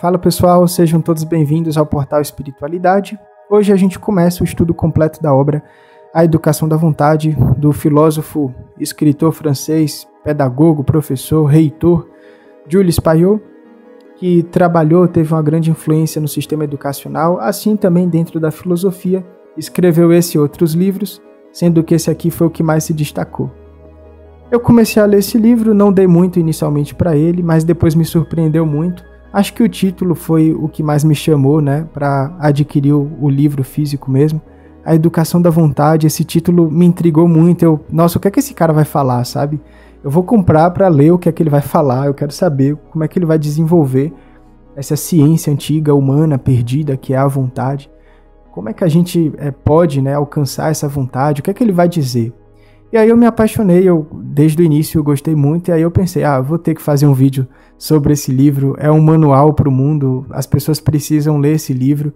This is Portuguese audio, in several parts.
Fala pessoal, sejam todos bem-vindos ao portal Espiritualidade. Hoje a gente começa o estudo completo da obra A Educação da Vontade, do filósofo, escritor francês, pedagogo, professor, reitor Jules Payot, que trabalhou, teve uma grande influência no sistema educacional, assim também dentro da filosofia, escreveu esse e outros livros, sendo que esse aqui foi o que mais se destacou. Eu comecei a ler esse livro, não dei muito inicialmente para ele, mas depois me surpreendeu muito Acho que o título foi o que mais me chamou, né, para adquirir o, livro físico mesmo. A Educação da Vontade, esse título me intrigou muito. Eu, nossa, o que é que esse cara vai falar, sabe? Eu vou comprar para ler o que é que ele vai falar, eu quero saber como é que ele vai desenvolver essa ciência antiga, humana, perdida, que é a vontade. Como é que a gente é, pode né, alcançar essa vontade? O que é que ele vai dizer? E aí eu me apaixonei, eu desde o início eu gostei muito, e aí eu pensei, ah, vou ter que fazer um vídeo sobre esse livro, é um manual para o mundo, as pessoas precisam ler esse livro.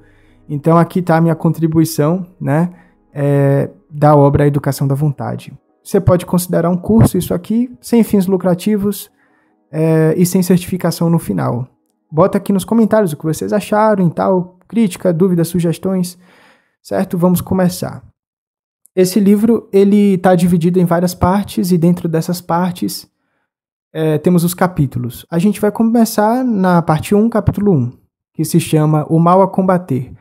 Então aqui está a minha contribuição, né, é, da obra Educação da Vontade. Você pode considerar um curso isso aqui, sem fins lucrativos é, e sem certificação no final. Bota aqui nos comentários o que vocês acharam e tal, crítica, dúvidas, sugestões, certo? Vamos começar. Esse livro ele está dividido em várias partes e dentro dessas partes é, temos os capítulos. A gente vai começar na parte 1, capítulo 1, que se chama O Mal a Combater: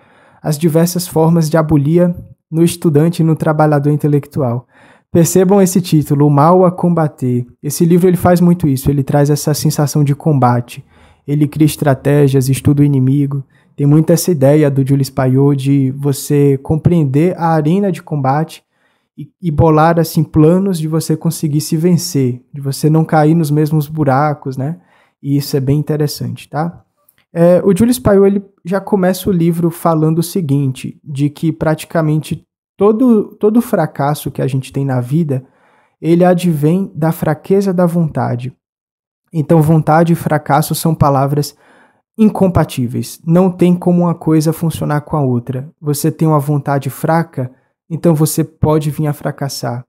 As diversas formas de abulia no estudante e no trabalhador intelectual. Percebam esse título, O Mal a Combater. Esse livro ele faz muito isso, ele traz essa sensação de combate. Ele cria estratégias, estuda o inimigo, tem muito essa ideia do Julius Paiot de você compreender a arena de combate e, e, bolar assim planos de você conseguir se vencer, de você não cair nos mesmos buracos, né? E isso é bem interessante, tá? É, o Julius Paiot ele já começa o livro falando o seguinte, de que praticamente todo todo fracasso que a gente tem na vida ele advém da fraqueza da vontade. Então, vontade e fracasso são palavras incompatíveis. Não tem como uma coisa funcionar com a outra. Você tem uma vontade fraca, então você pode vir a fracassar.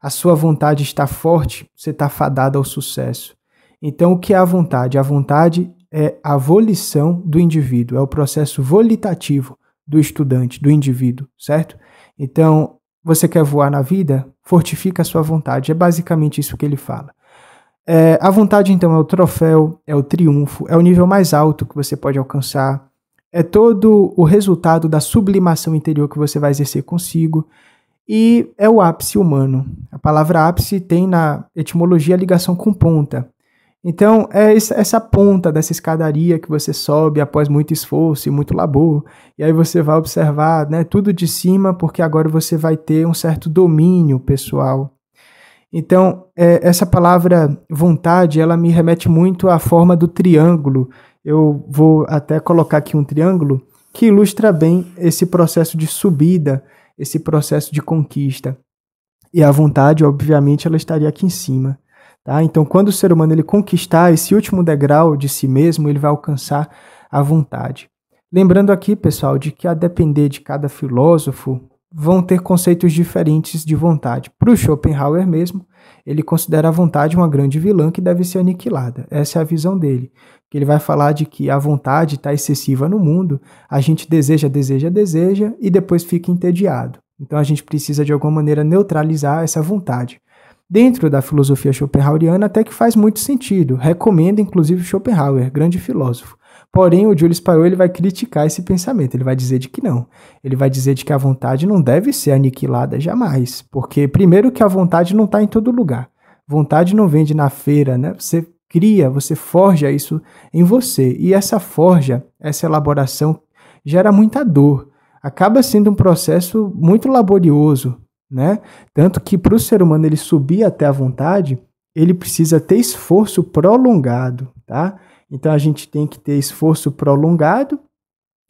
A sua vontade está forte, você está fadado ao sucesso. Então, o que é a vontade? A vontade é a volição do indivíduo, é o processo volitativo do estudante, do indivíduo, certo? Então, você quer voar na vida? Fortifica a sua vontade. É basicamente isso que ele fala. É, a vontade, então, é o troféu, é o triunfo, é o nível mais alto que você pode alcançar, é todo o resultado da sublimação interior que você vai exercer consigo e é o ápice humano. A palavra ápice tem na etimologia ligação com ponta. Então, é essa ponta dessa escadaria que você sobe após muito esforço e muito labor, e aí você vai observar né, tudo de cima, porque agora você vai ter um certo domínio pessoal então, é, essa palavra vontade, ela me remete muito à forma do triângulo. Eu vou até colocar aqui um triângulo que ilustra bem esse processo de subida, esse processo de conquista. E a vontade, obviamente, ela estaria aqui em cima. Tá? Então, quando o ser humano ele conquistar esse último degrau de si mesmo, ele vai alcançar a vontade. Lembrando aqui, pessoal, de que a depender de cada filósofo vão ter conceitos diferentes de vontade. Para o Schopenhauer mesmo, ele considera a vontade uma grande vilã que deve ser aniquilada. Essa é a visão dele. Que ele vai falar de que a vontade está excessiva no mundo, a gente deseja, deseja, deseja e depois fica entediado. Então a gente precisa de alguma maneira neutralizar essa vontade. Dentro da filosofia schopenhaueriana, até que faz muito sentido. Recomenda, inclusive, Schopenhauer, grande filósofo. Porém, o Julius Paul ele vai criticar esse pensamento, ele vai dizer de que não. Ele vai dizer de que a vontade não deve ser aniquilada jamais, porque primeiro que a vontade não está em todo lugar. Vontade não vende na feira, né? Você cria, você forja isso em você. E essa forja, essa elaboração gera muita dor. Acaba sendo um processo muito laborioso, né? Tanto que para o ser humano ele subir até a vontade, ele precisa ter esforço prolongado, tá? Então a gente tem que ter esforço prolongado.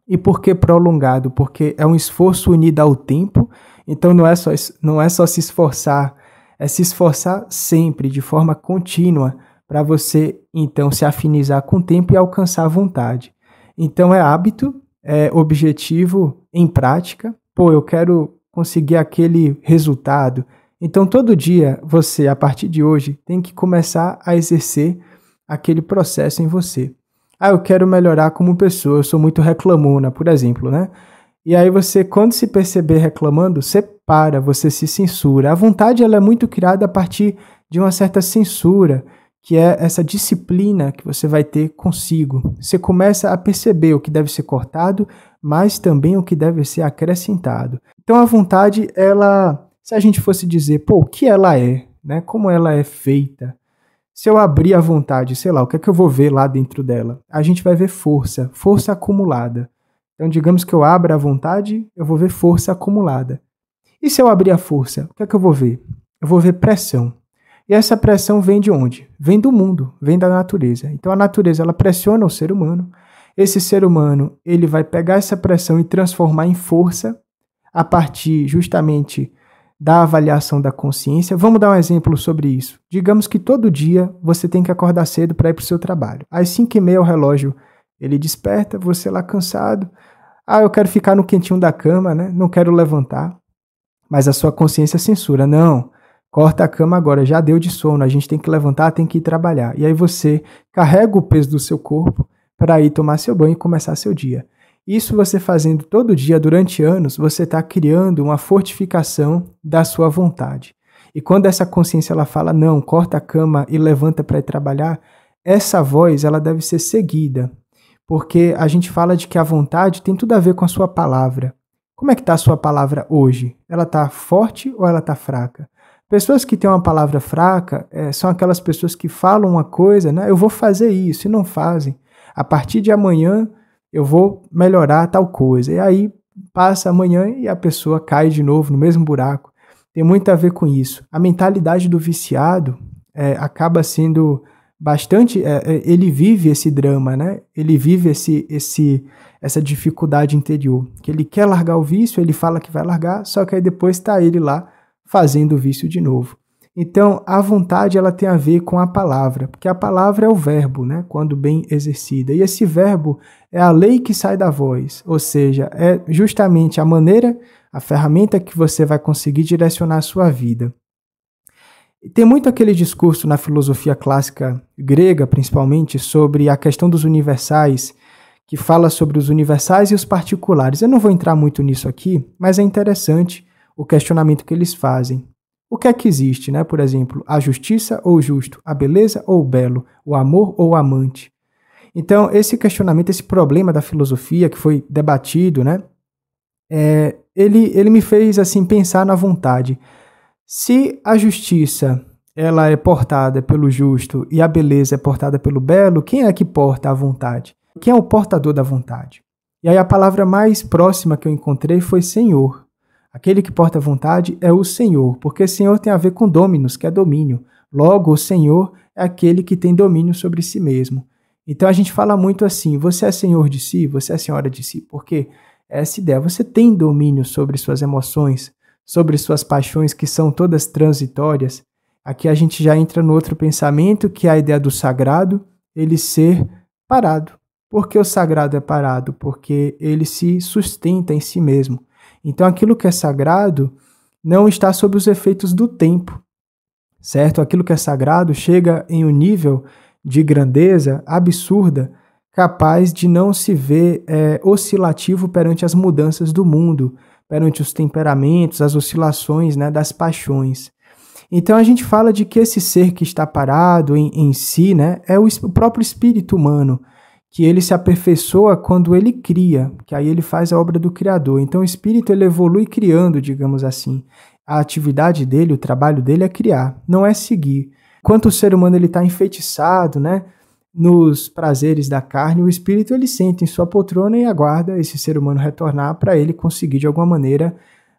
E por que prolongado? Porque é um esforço unido ao tempo. Então não é só, não é só se esforçar, é se esforçar sempre, de forma contínua, para você então se afinizar com o tempo e alcançar a vontade. Então é hábito, é objetivo em prática. Pô, eu quero conseguir aquele resultado. Então todo dia você, a partir de hoje, tem que começar a exercer aquele processo em você. Ah, eu quero melhorar como pessoa, eu sou muito reclamona, por exemplo, né? E aí você, quando se perceber reclamando, você para, você se censura. A vontade ela é muito criada a partir de uma certa censura, que é essa disciplina que você vai ter consigo. Você começa a perceber o que deve ser cortado, mas também o que deve ser acrescentado. Então a vontade, ela, se a gente fosse dizer, pô, o que ela é, né? Como ela é feita? Se eu abrir à vontade, sei lá, o que é que eu vou ver lá dentro dela? A gente vai ver força, força acumulada. Então, digamos que eu abra à vontade, eu vou ver força acumulada. E se eu abrir a força, o que é que eu vou ver? Eu vou ver pressão. E essa pressão vem de onde? Vem do mundo, vem da natureza. Então a natureza ela pressiona o ser humano. Esse ser humano ele vai pegar essa pressão e transformar em força a partir justamente da avaliação da consciência. Vamos dar um exemplo sobre isso. Digamos que todo dia você tem que acordar cedo para ir para o seu trabalho. Às 5 e meia o relógio ele desperta, você lá cansado. Ah, eu quero ficar no quentinho da cama, né? Não quero levantar. Mas a sua consciência censura. Não, corta a cama agora, já deu de sono, a gente tem que levantar, tem que ir trabalhar. E aí você carrega o peso do seu corpo para ir tomar seu banho e começar seu dia. Isso você fazendo todo dia durante anos, você está criando uma fortificação da sua vontade. E quando essa consciência ela fala não, corta a cama e levanta para ir trabalhar, essa voz ela deve ser seguida, porque a gente fala de que a vontade tem tudo a ver com a sua palavra. Como é que está a sua palavra hoje? Ela está forte ou ela está fraca? Pessoas que têm uma palavra fraca é, são aquelas pessoas que falam uma coisa, né? Eu vou fazer isso e não fazem. A partir de amanhã eu vou melhorar tal coisa. E aí passa amanhã e a pessoa cai de novo no mesmo buraco. Tem muito a ver com isso. A mentalidade do viciado é, acaba sendo bastante. É, é, ele vive esse drama, né? Ele vive esse, esse, essa dificuldade interior. Que ele quer largar o vício, ele fala que vai largar, só que aí depois está ele lá fazendo o vício de novo. Então, a vontade ela tem a ver com a palavra, porque a palavra é o verbo, né? Quando bem exercida. E esse verbo é a lei que sai da voz, ou seja, é justamente a maneira, a ferramenta que você vai conseguir direcionar a sua vida. Tem muito aquele discurso na filosofia clássica grega, principalmente, sobre a questão dos universais, que fala sobre os universais e os particulares. Eu não vou entrar muito nisso aqui, mas é interessante o questionamento que eles fazem. O que é que existe, né? Por exemplo, a justiça ou o justo, a beleza ou o belo, o amor ou o amante. Então, esse questionamento, esse problema da filosofia que foi debatido, né? É, ele, ele me fez assim pensar na vontade. Se a justiça ela é portada pelo justo e a beleza é portada pelo belo, quem é que porta a vontade? Quem é o portador da vontade? E aí a palavra mais próxima que eu encontrei foi Senhor. Aquele que porta a vontade é o Senhor, porque Senhor tem a ver com dominus, que é domínio. Logo, o Senhor é aquele que tem domínio sobre si mesmo. Então a gente fala muito assim: você é senhor de si, você é senhora de si, porque essa ideia, você tem domínio sobre suas emoções, sobre suas paixões que são todas transitórias. Aqui a gente já entra no outro pensamento, que é a ideia do sagrado, ele ser parado. Por que o sagrado é parado? Porque ele se sustenta em si mesmo. Então aquilo que é sagrado não está sob os efeitos do tempo, certo? Aquilo que é sagrado chega em um nível de grandeza absurda, capaz de não se ver é, oscilativo perante as mudanças do mundo, perante os temperamentos, as oscilações né, das paixões. Então a gente fala de que esse ser que está parado em, em si né, é o, o próprio espírito humano, que ele se aperfeiçoa quando ele cria, que aí ele faz a obra do Criador. Então o espírito ele evolui criando, digamos assim. A atividade dele, o trabalho dele é criar, não é seguir. Quanto o ser humano ele está enfeitiçado, né? Nos prazeres da carne, o espírito ele sente em sua poltrona e aguarda esse ser humano retornar para ele conseguir de alguma maneira,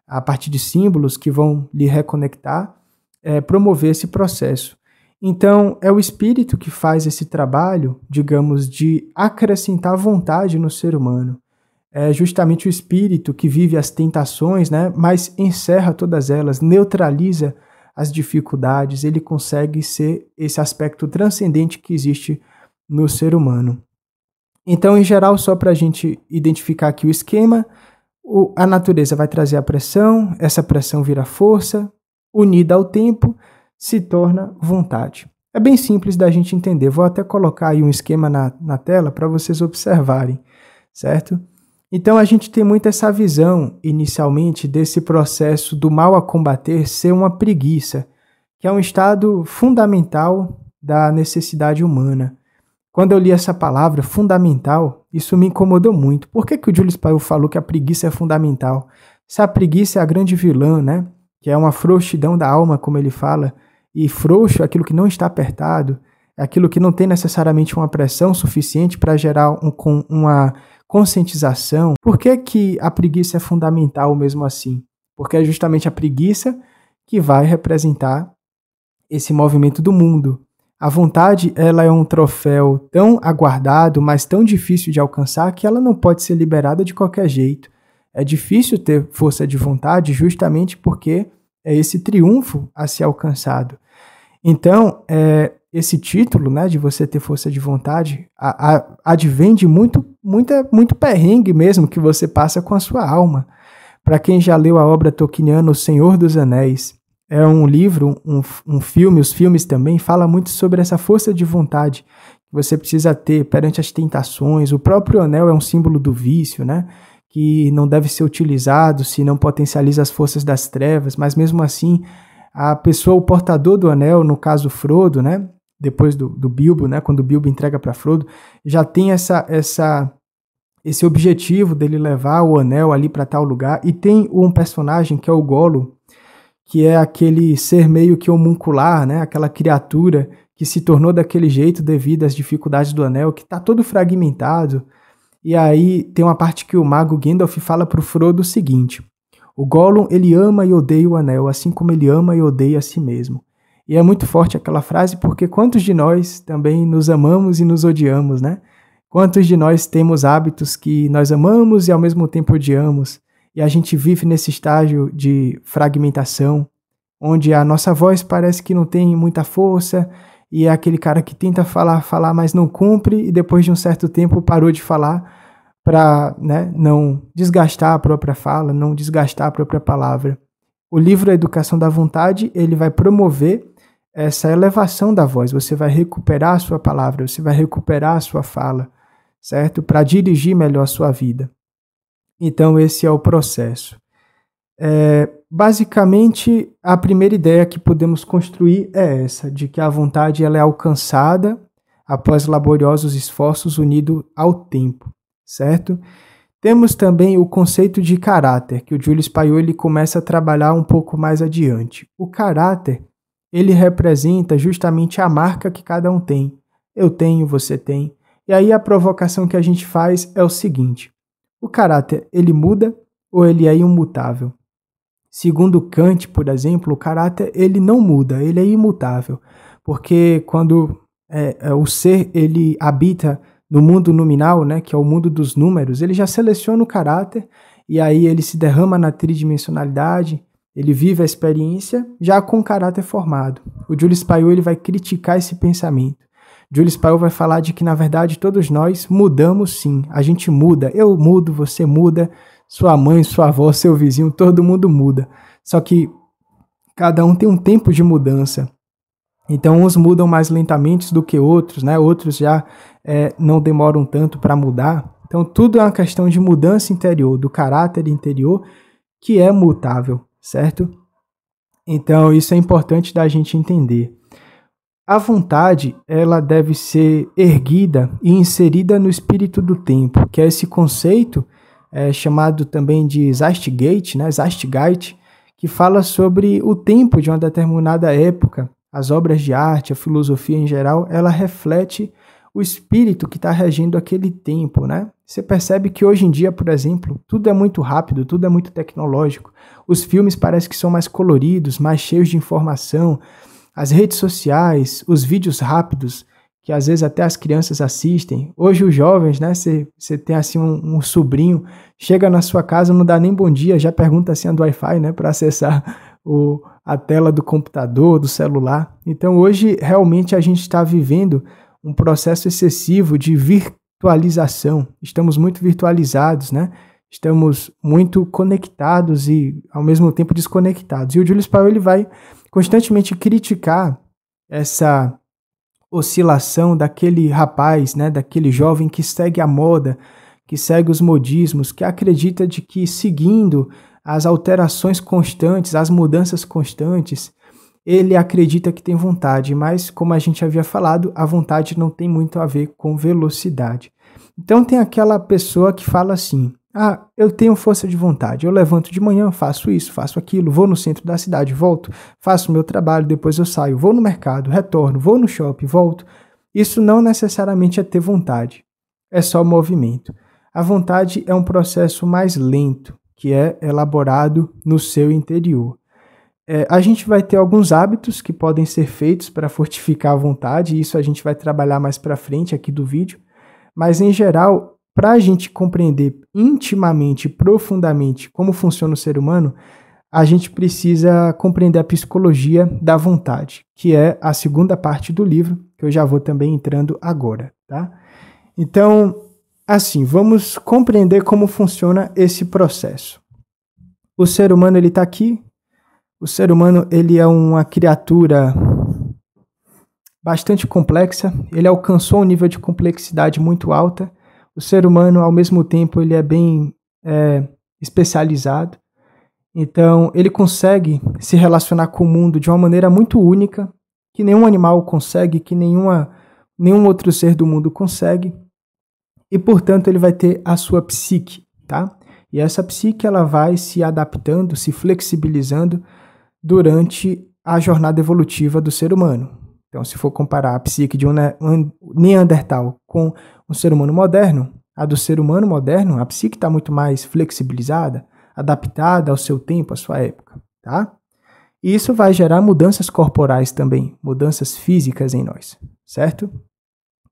a partir de símbolos que vão lhe reconectar, é, promover esse processo. Então, é o espírito que faz esse trabalho, digamos, de acrescentar vontade no ser humano. É justamente o espírito que vive as tentações, né, mas encerra todas elas, neutraliza as dificuldades, ele consegue ser esse aspecto transcendente que existe no ser humano. Então, em geral, só para a gente identificar aqui o esquema, o, a natureza vai trazer a pressão, essa pressão vira força, unida ao tempo, se torna vontade. É bem simples da gente entender. Vou até colocar aí um esquema na, na tela para vocês observarem, certo? Então a gente tem muito essa visão, inicialmente, desse processo do mal a combater ser uma preguiça, que é um estado fundamental da necessidade humana. Quando eu li essa palavra, fundamental, isso me incomodou muito. Por que, que o Julius Paul falou que a preguiça é fundamental? Se a preguiça é a grande vilã, né? Que é uma frouxidão da alma, como ele fala, e frouxo é aquilo que não está apertado, é aquilo que não tem necessariamente uma pressão suficiente para gerar um, com uma conscientização. Por que, que a preguiça é fundamental mesmo assim? Porque é justamente a preguiça que vai representar esse movimento do mundo. A vontade, ela é um troféu tão aguardado, mas tão difícil de alcançar que ela não pode ser liberada de qualquer jeito. É difícil ter força de vontade justamente porque é esse triunfo a ser alcançado. Então, é, esse título, né, de você ter força de vontade, a, a, advém de muito, muita, muito perrengue mesmo que você passa com a sua alma. Para quem já leu a obra Tolkieniana O Senhor dos Anéis, é um livro, um, um filme, os filmes também fala muito sobre essa força de vontade que você precisa ter perante as tentações. O próprio anel é um símbolo do vício, né? Que não deve ser utilizado se não potencializa as forças das trevas, mas mesmo assim, a pessoa, o portador do anel, no caso Frodo, né? depois do, do Bilbo, né, quando o Bilbo entrega para Frodo, já tem essa essa esse objetivo dele levar o anel ali para tal lugar e tem um personagem que é o Golo, que é aquele ser meio que homuncular, né, aquela criatura que se tornou daquele jeito devido às dificuldades do anel, que está todo fragmentado. E aí tem uma parte que o mago Gandalf fala para o Frodo o seguinte: O Gollum ele ama e odeia o anel, assim como ele ama e odeia a si mesmo. E é muito forte aquela frase, porque quantos de nós também nos amamos e nos odiamos, né? Quantos de nós temos hábitos que nós amamos e ao mesmo tempo odiamos? E a gente vive nesse estágio de fragmentação, onde a nossa voz parece que não tem muita força e é aquele cara que tenta falar, falar, mas não cumpre e depois de um certo tempo parou de falar para né, não desgastar a própria fala, não desgastar a própria palavra. O livro A Educação da Vontade ele vai promover essa elevação da voz, você vai recuperar a sua palavra, você vai recuperar a sua fala, certo? Para dirigir melhor a sua vida. Então, esse é o processo. É, basicamente, a primeira ideia que podemos construir é essa, de que a vontade ela é alcançada após laboriosos esforços unido ao tempo, certo? Temos também o conceito de caráter, que o Julius Paiol começa a trabalhar um pouco mais adiante. O caráter ele representa justamente a marca que cada um tem. Eu tenho, você tem. E aí a provocação que a gente faz é o seguinte: o caráter, ele muda ou ele é imutável? Segundo Kant, por exemplo, o caráter ele não muda, ele é imutável, porque quando é, é, o ser ele habita no mundo nominal, né, que é o mundo dos números, ele já seleciona o caráter e aí ele se derrama na tridimensionalidade, ele vive a experiência já com caráter formado. O Julius Paiol ele vai criticar esse pensamento. Julius Paiol vai falar de que na verdade todos nós mudamos sim. A gente muda, eu mudo, você muda, sua mãe, sua avó, seu vizinho, todo mundo muda. Só que cada um tem um tempo de mudança. Então, uns mudam mais lentamente do que outros, né? outros já é, não demoram tanto para mudar. Então, tudo é uma questão de mudança interior, do caráter interior, que é mutável certo? Então, isso é importante da gente entender. A vontade, ela deve ser erguida e inserida no espírito do tempo, que é esse conceito é, chamado também de Zeitgeist, né? Zeitgeist, que fala sobre o tempo de uma determinada época. As obras de arte, a filosofia em geral, ela reflete o espírito que está regendo aquele tempo, né? Você percebe que hoje em dia, por exemplo, tudo é muito rápido, tudo é muito tecnológico. Os filmes parecem que são mais coloridos, mais cheios de informação. As redes sociais, os vídeos rápidos, que às vezes até as crianças assistem. Hoje os jovens, né? Você tem assim um, um, sobrinho, chega na sua casa, não dá nem bom dia, já pergunta assim a do Wi-Fi, né? Para acessar o, a tela do computador, do celular. Então hoje realmente a gente está vivendo um processo excessivo de vir virtualização. Estamos muito virtualizados, né? Estamos muito conectados e ao mesmo tempo desconectados. E o Júlio Sparrow ele vai constantemente criticar essa oscilação daquele rapaz, né, daquele jovem que segue a moda, que segue os modismos, que acredita de que seguindo as alterações constantes, as mudanças constantes, ele acredita que tem vontade, mas como a gente havia falado, a vontade não tem muito a ver com velocidade. Então tem aquela pessoa que fala assim: "Ah, eu tenho força de vontade. Eu levanto de manhã, faço isso, faço aquilo, vou no centro da cidade, volto, faço meu trabalho, depois eu saio, vou no mercado, retorno, vou no shopping, volto". Isso não necessariamente é ter vontade. É só movimento. A vontade é um processo mais lento, que é elaborado no seu interior. É, a gente vai ter alguns hábitos que podem ser feitos para fortificar a vontade, e isso a gente vai trabalhar mais para frente aqui do vídeo, mas em geral, para a gente compreender intimamente, profundamente como funciona o ser humano, a gente precisa compreender a psicologia da vontade, que é a segunda parte do livro, que eu já vou também entrando agora, tá? Então, assim, vamos compreender como funciona esse processo. O ser humano ele está aqui o ser humano ele é uma criatura bastante complexa. Ele alcançou um nível de complexidade muito alta. O ser humano, ao mesmo tempo, ele é bem é, especializado. Então, ele consegue se relacionar com o mundo de uma maneira muito única, que nenhum animal consegue, que nenhuma, nenhum outro ser do mundo consegue. E, portanto, ele vai ter a sua psique, tá? E essa psique ela vai se adaptando, se flexibilizando durante a jornada evolutiva do ser humano. Então, se for comparar a psique de um Neandertal com um ser humano moderno, a do ser humano moderno, a psique está muito mais flexibilizada, adaptada ao seu tempo, à sua época, tá? E isso vai gerar mudanças corporais também, mudanças físicas em nós, certo?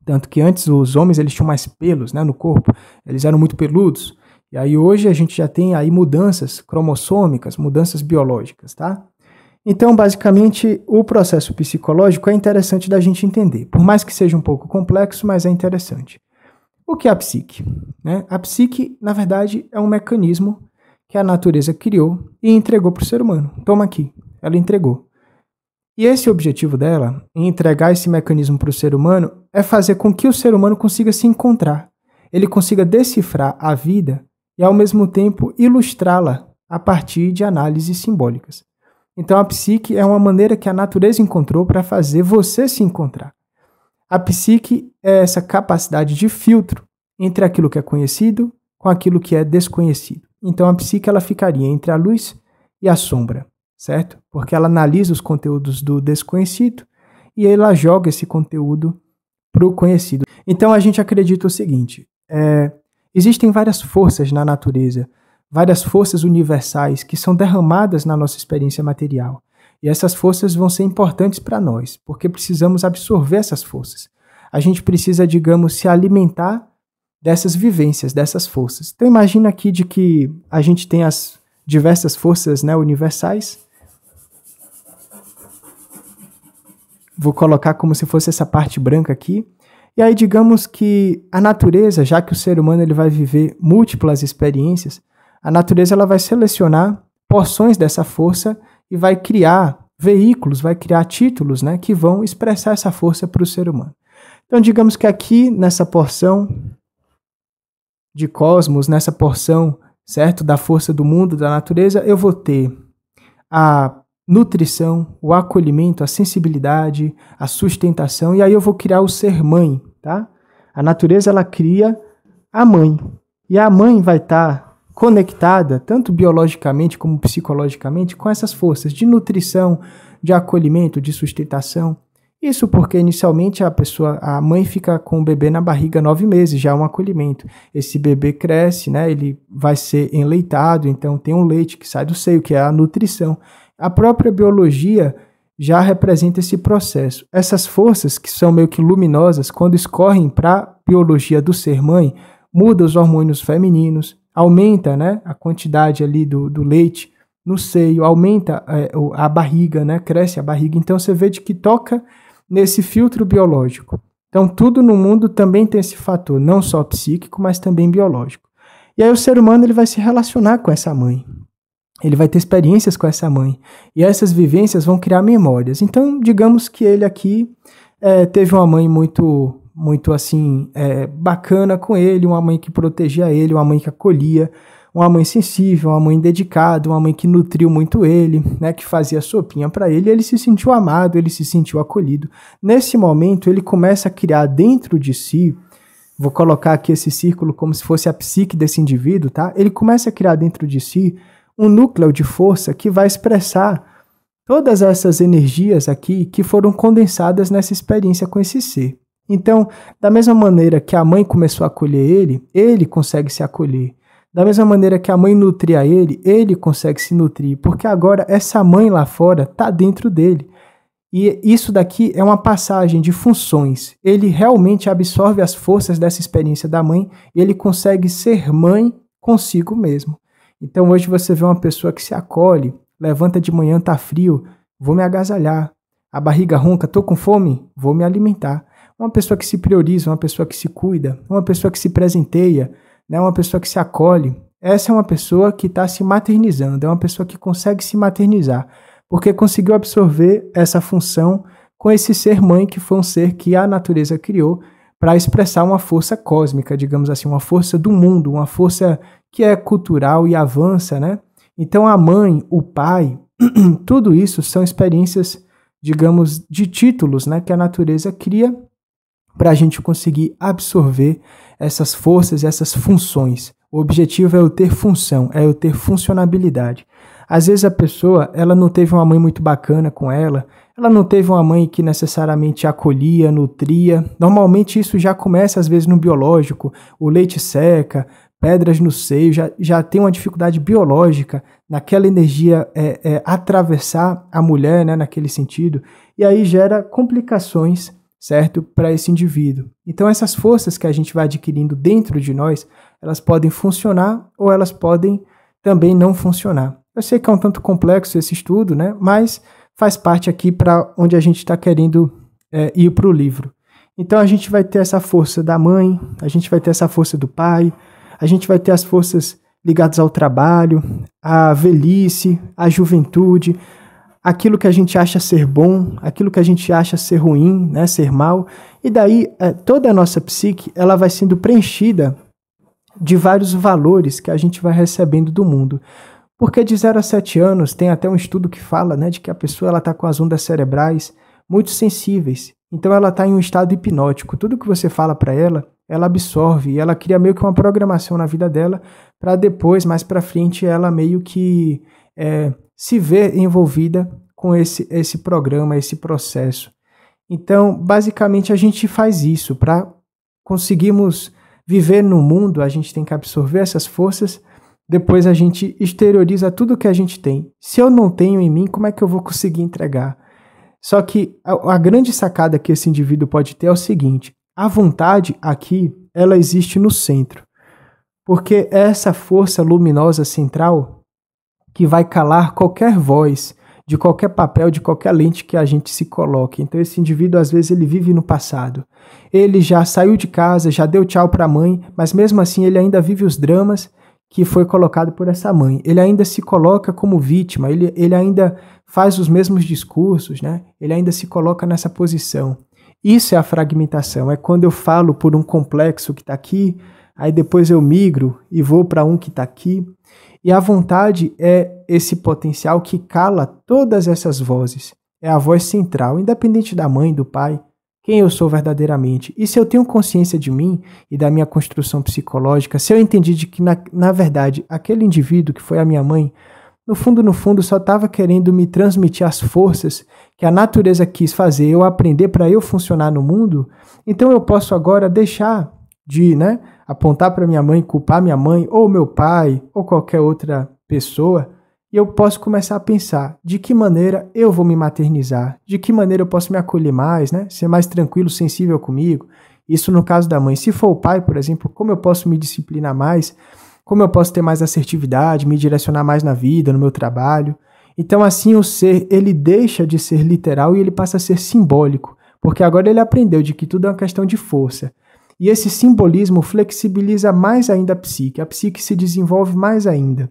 Tanto que antes os homens eles tinham mais pelos né, no corpo, eles eram muito peludos. E aí hoje a gente já tem aí mudanças cromossômicas, mudanças biológicas, tá? Então, basicamente, o processo psicológico é interessante da gente entender, por mais que seja um pouco complexo, mas é interessante. O que é a psique? Né? A psique, na verdade, é um mecanismo que a natureza criou e entregou para o ser humano. Toma aqui, ela entregou. E esse objetivo dela, em entregar esse mecanismo para o ser humano, é fazer com que o ser humano consiga se encontrar, ele consiga decifrar a vida e, ao mesmo tempo, ilustrá-la a partir de análises simbólicas. Então a psique é uma maneira que a natureza encontrou para fazer você se encontrar. A psique é essa capacidade de filtro entre aquilo que é conhecido com aquilo que é desconhecido. Então a psique ela ficaria entre a luz e a sombra, certo? Porque ela analisa os conteúdos do desconhecido e ela joga esse conteúdo para o conhecido. Então a gente acredita o seguinte: é, existem várias forças na natureza várias forças universais que são derramadas na nossa experiência material. E essas forças vão ser importantes para nós, porque precisamos absorver essas forças. A gente precisa, digamos, se alimentar dessas vivências, dessas forças. Então imagina aqui de que a gente tem as diversas forças né, universais. Vou colocar como se fosse essa parte branca aqui. E aí digamos que a natureza, já que o ser humano ele vai viver múltiplas experiências, a natureza ela vai selecionar porções dessa força e vai criar veículos, vai criar títulos né, que vão expressar essa força para o ser humano. Então, digamos que aqui nessa porção de cosmos, nessa porção, certo, da força do mundo, da natureza, eu vou ter a nutrição, o acolhimento, a sensibilidade, a sustentação, e aí eu vou criar o ser mãe, tá? A natureza ela cria a mãe. E a mãe vai estar tá conectada, tanto biologicamente como psicologicamente, com essas forças de nutrição, de acolhimento, de sustentação. Isso porque inicialmente a pessoa, a mãe fica com o bebê na barriga nove meses, já é um acolhimento. Esse bebê cresce, né? Ele vai ser enleitado, então tem um leite que sai do seio, que é a nutrição. A própria biologia já representa esse processo. Essas forças que são meio que luminosas, quando escorrem para a biologia do ser mãe, muda os hormônios femininos, aumenta né, a quantidade ali do, do leite no seio, aumenta é, a barriga, né, cresce a barriga. Então você vê de que toca nesse filtro biológico. Então tudo no mundo também tem esse fator, não só psíquico, mas também biológico. E aí o ser humano ele vai se relacionar com essa mãe. Ele vai ter experiências com essa mãe. E essas vivências vão criar memórias. Então, digamos que ele aqui é, teve uma mãe muito muito assim é, bacana com ele, uma mãe que protegia ele, uma mãe que acolhia, uma mãe sensível, uma mãe dedicada, uma mãe que nutriu muito ele, né, que fazia sopinha para ele, ele se sentiu amado, ele se sentiu acolhido. Nesse momento, ele começa a criar dentro de si, vou colocar aqui esse círculo como se fosse a psique desse indivíduo, tá? Ele começa a criar dentro de si um núcleo de força que vai expressar todas essas energias aqui que foram condensadas nessa experiência com esse ser. Então, da mesma maneira que a mãe começou a acolher ele, ele consegue se acolher. Da mesma maneira que a mãe nutria ele, ele consegue se nutrir, porque agora essa mãe lá fora está dentro dele. E isso daqui é uma passagem de funções. Ele realmente absorve as forças dessa experiência da mãe e ele consegue ser mãe consigo mesmo. Então hoje você vê uma pessoa que se acolhe, levanta de manhã, tá frio, vou me agasalhar. A barriga ronca, tô com fome, vou me alimentar uma pessoa que se prioriza, uma pessoa que se cuida, uma pessoa que se presenteia, né? uma pessoa que se acolhe. Essa é uma pessoa que está se maternizando, é uma pessoa que consegue se maternizar, porque conseguiu absorver essa função com esse ser mãe que foi um ser que a natureza criou para expressar uma força cósmica, digamos assim, uma força do mundo, uma força que é cultural e avança, né? Então a mãe, o pai, tudo isso são experiências, digamos, de títulos, né, que a natureza cria para a gente conseguir absorver essas forças, essas funções. O objetivo é eu ter função, é eu ter funcionabilidade. Às vezes a pessoa, ela não teve uma mãe muito bacana com ela, ela não teve uma mãe que necessariamente acolhia, nutria. Normalmente isso já começa às vezes no biológico, o leite seca, pedras no seio, já, já tem uma dificuldade biológica naquela energia é, é, atravessar a mulher, né, naquele sentido, e aí gera complicações certo? Para esse indivíduo. Então, essas forças que a gente vai adquirindo dentro de nós, elas podem funcionar ou elas podem também não funcionar. Eu sei que é um tanto complexo esse estudo, né? Mas faz parte aqui para onde a gente está querendo é, ir para o livro. Então, a gente vai ter essa força da mãe, a gente vai ter essa força do pai, a gente vai ter as forças ligadas ao trabalho, à velhice, à juventude, aquilo que a gente acha ser bom, aquilo que a gente acha ser ruim, né, ser mal, e daí eh, toda a nossa psique ela vai sendo preenchida de vários valores que a gente vai recebendo do mundo. Porque de 0 a 7 anos tem até um estudo que fala né, de que a pessoa ela está com as ondas cerebrais muito sensíveis. Então ela está em um estado hipnótico. Tudo que você fala para ela, ela absorve e ela cria meio que uma programação na vida dela para depois, mais para frente, ela meio que é, se vê envolvida com esse, esse programa, esse processo. Então, basicamente, a gente faz isso para conseguirmos viver no mundo, a gente tem que absorver essas forças, depois a gente exterioriza tudo que a gente tem. Se eu não tenho em mim, como é que eu vou conseguir entregar? Só que a, a grande sacada que esse indivíduo pode ter é o seguinte: a vontade aqui, ela existe no centro. Porque é essa força luminosa central, que vai calar qualquer voz, de qualquer papel, de qualquer lente que a gente se coloque. Então esse indivíduo às vezes ele vive no passado. Ele já saiu de casa, já deu tchau para a mãe, mas mesmo assim ele ainda vive os dramas que foi colocado por essa mãe. Ele ainda se coloca como vítima, ele, ele ainda faz os mesmos discursos, né? Ele ainda se coloca nessa posição. Isso é a fragmentação, é quando eu falo por um complexo que está aqui, aí depois eu migro e vou para um que está aqui, e a vontade é esse potencial que cala todas essas vozes. É a voz central, independente da mãe, do pai, quem eu sou verdadeiramente. E se eu tenho consciência de mim e da minha construção psicológica, se eu entendi de que, na, na verdade, aquele indivíduo que foi a minha mãe, no fundo, no fundo, só estava querendo me transmitir as forças que a natureza quis fazer eu aprender para eu funcionar no mundo, então eu posso agora deixar de né, apontar para minha mãe, culpar minha mãe ou meu pai ou qualquer outra pessoa, e eu posso começar a pensar de que maneira eu vou me maternizar, de que maneira eu posso me acolher mais, né? Ser mais tranquilo, sensível comigo. Isso no caso da mãe. Se for o pai, por exemplo, como eu posso me disciplinar mais? Como eu posso ter mais assertividade, me direcionar mais na vida, no meu trabalho? Então assim o ser, ele deixa de ser literal e ele passa a ser simbólico, porque agora ele aprendeu de que tudo é uma questão de força. E esse simbolismo flexibiliza mais ainda a psique, a psique se desenvolve mais ainda.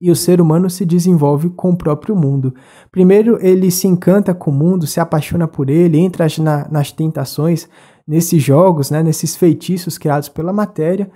E o ser humano se desenvolve com o próprio mundo. Primeiro, ele se encanta com o mundo, se apaixona por ele, entra na, nas tentações, nesses jogos, né, nesses feitiços criados pela matéria.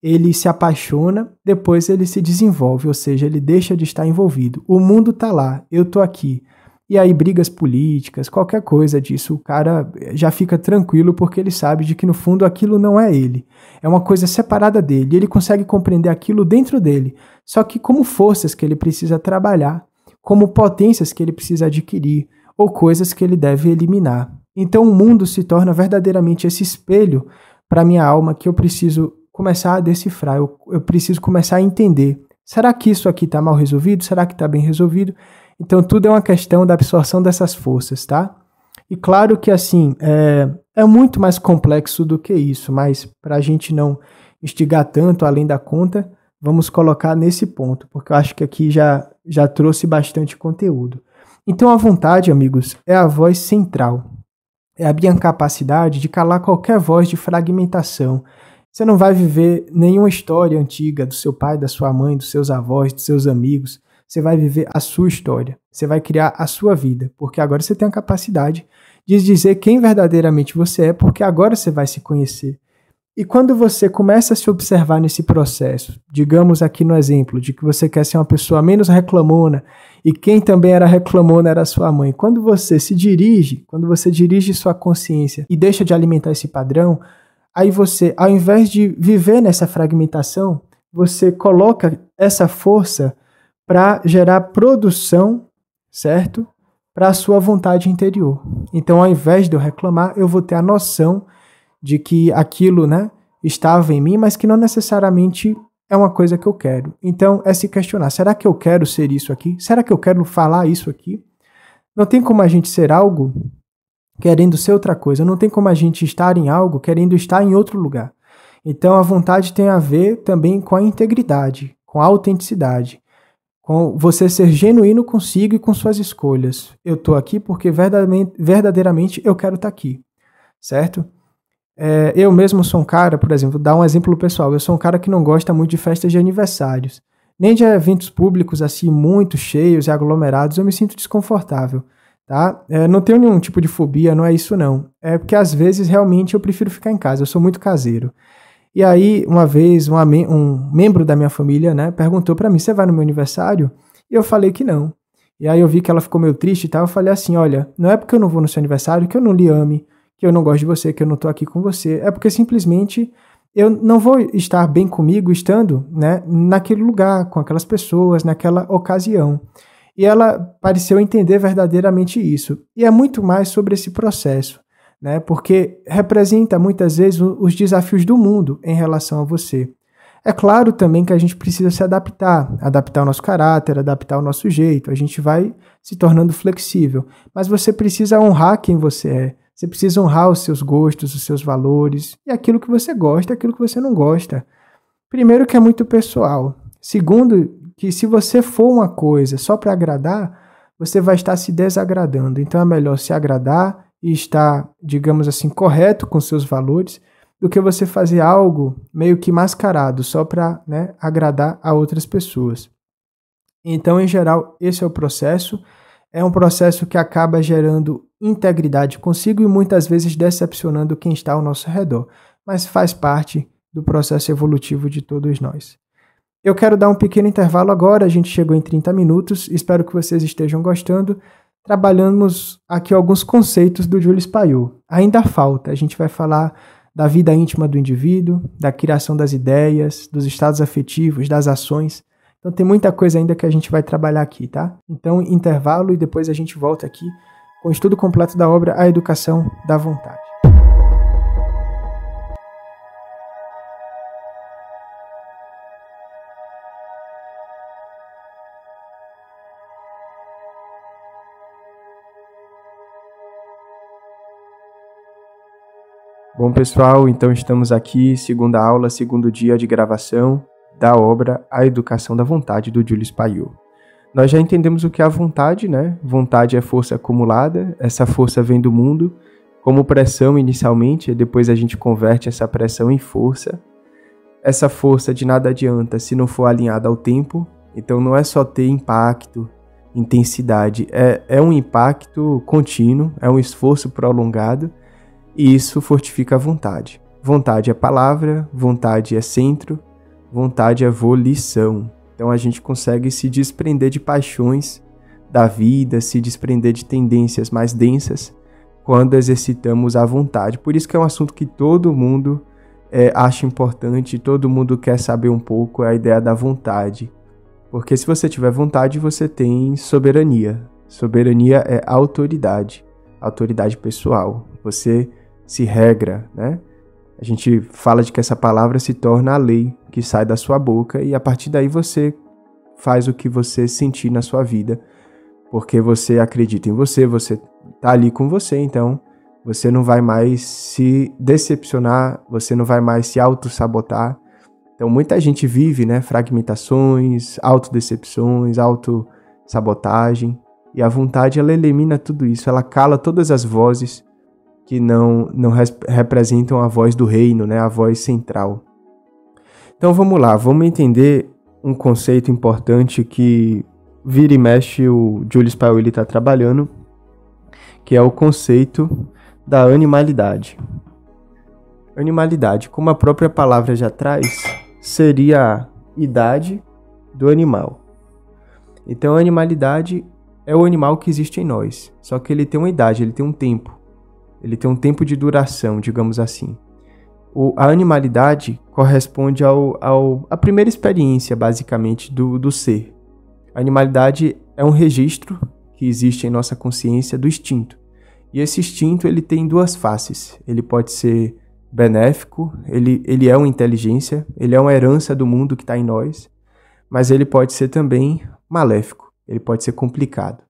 Ele se apaixona, depois ele se desenvolve, ou seja, ele deixa de estar envolvido. O mundo está lá, eu estou aqui. E aí, brigas políticas, qualquer coisa disso, o cara eh, já fica tranquilo porque ele sabe de que no fundo aquilo não é ele. É uma coisa separada dele. Ele consegue compreender aquilo dentro dele. Só que, como forças que ele precisa trabalhar, como potências que ele precisa adquirir, ou coisas que ele deve eliminar. Então, o mundo se torna verdadeiramente esse espelho para minha alma que eu preciso começar a decifrar, eu, eu preciso começar a entender. Será que isso aqui está mal resolvido? Será que está bem resolvido? Então, tudo é uma questão da absorção dessas forças, tá? E claro que, assim, é, é muito mais complexo do que isso, mas para a gente não instigar tanto além da conta, vamos colocar nesse ponto, porque eu acho que aqui já, já trouxe bastante conteúdo. Então, a vontade, amigos, é a voz central. É a minha capacidade de calar qualquer voz de fragmentação. Você não vai viver nenhuma história antiga do seu pai, da sua mãe, dos seus avós, dos seus amigos você vai viver a sua história, você vai criar a sua vida, porque agora você tem a capacidade de dizer quem verdadeiramente você é, porque agora você vai se conhecer. E quando você começa a se observar nesse processo, digamos aqui no exemplo de que você quer ser uma pessoa menos reclamona, e quem também era reclamona era sua mãe. Quando você se dirige, quando você dirige sua consciência e deixa de alimentar esse padrão, aí você, ao invés de viver nessa fragmentação, você coloca essa força para gerar produção, certo? Para a sua vontade interior. Então, ao invés de eu reclamar, eu vou ter a noção de que aquilo, né, estava em mim, mas que não necessariamente é uma coisa que eu quero. Então, é se questionar: será que eu quero ser isso aqui? Será que eu quero falar isso aqui? Não tem como a gente ser algo querendo ser outra coisa. Não tem como a gente estar em algo querendo estar em outro lugar. Então, a vontade tem a ver também com a integridade, com a autenticidade com você ser genuíno consigo e com suas escolhas. Eu estou aqui porque verdadeiramente eu quero estar tá aqui, certo? É, eu mesmo sou um cara, por exemplo, dar um exemplo pessoal, eu sou um cara que não gosta muito de festas de aniversários. Nem de eventos públicos assim muito cheios e aglomerados, eu me sinto desconfortável, tá? É, não tenho nenhum tipo de fobia, não é isso não. É porque às vezes realmente eu prefiro ficar em casa, eu sou muito caseiro. E aí, uma vez, um, um membro da minha família, né, perguntou para mim: "Você vai no meu aniversário?" E eu falei que não. E aí eu vi que ela ficou meio triste e tal, eu falei assim: "Olha, não é porque eu não vou no seu aniversário que eu não lhe ame, que eu não gosto de você, que eu não tô aqui com você, é porque simplesmente eu não vou estar bem comigo estando, né, naquele lugar, com aquelas pessoas, naquela ocasião." E ela pareceu entender verdadeiramente isso. E é muito mais sobre esse processo né? porque representa muitas vezes os desafios do mundo em relação a você. É claro também que a gente precisa se adaptar, adaptar o nosso caráter, adaptar o nosso jeito, a gente vai se tornando flexível, mas você precisa honrar quem você é, você precisa honrar os seus gostos, os seus valores e aquilo que você gosta, aquilo que você não gosta. Primeiro, que é muito pessoal. Segundo, que se você for uma coisa só para agradar, você vai estar se desagradando. Então é melhor se agradar e está, digamos assim, correto com seus valores, do que você fazer algo meio que mascarado, só para né, agradar a outras pessoas. Então, em geral, esse é o processo. É um processo que acaba gerando integridade consigo e muitas vezes decepcionando quem está ao nosso redor, mas faz parte do processo evolutivo de todos nós. Eu quero dar um pequeno intervalo agora, a gente chegou em 30 minutos, espero que vocês estejam gostando trabalhamos aqui alguns conceitos do Júlio Spaiu. Ainda falta, a gente vai falar da vida íntima do indivíduo, da criação das ideias, dos estados afetivos, das ações. Então tem muita coisa ainda que a gente vai trabalhar aqui, tá? Então intervalo e depois a gente volta aqui com o estudo completo da obra A Educação da Vontade. Bom, pessoal, então estamos aqui, segunda aula, segundo dia de gravação da obra A Educação da Vontade do Julius Paiot. Nós já entendemos o que é a vontade, né? Vontade é força acumulada, essa força vem do mundo, como pressão inicialmente, e depois a gente converte essa pressão em força. Essa força de nada adianta se não for alinhada ao tempo, então não é só ter impacto, intensidade, é, é um impacto contínuo, é um esforço prolongado e isso fortifica a vontade. Vontade é palavra, vontade é centro, vontade é volição. Então a gente consegue se desprender de paixões da vida, se desprender de tendências mais densas quando exercitamos a vontade. Por isso que é um assunto que todo mundo é, acha importante, todo mundo quer saber um pouco é a ideia da vontade. Porque se você tiver vontade, você tem soberania. Soberania é autoridade, autoridade pessoal. Você se regra, né? A gente fala de que essa palavra se torna a lei que sai da sua boca e a partir daí você faz o que você sentir na sua vida, porque você acredita em você, você tá ali com você, então você não vai mais se decepcionar, você não vai mais se auto-sabotar. Então muita gente vive, né, fragmentações, autodecepções, autossabotagem, e a vontade ela elimina tudo isso, ela cala todas as vozes que não, não representam a voz do reino, né, a voz central. Então vamos lá, vamos entender um conceito importante que vira e mexe o Julius Paoli está trabalhando, que é o conceito da animalidade. Animalidade, como a própria palavra já traz, seria a idade do animal. Então a animalidade é o animal que existe em nós, só que ele tem uma idade, ele tem um tempo. Ele tem um tempo de duração, digamos assim. O, a animalidade corresponde ao, ao, à primeira experiência, basicamente, do, do ser. A animalidade é um registro que existe em nossa consciência do instinto. E esse instinto ele tem duas faces. Ele pode ser benéfico, ele, ele é uma inteligência, ele é uma herança do mundo que está em nós, mas ele pode ser também maléfico, ele pode ser complicado.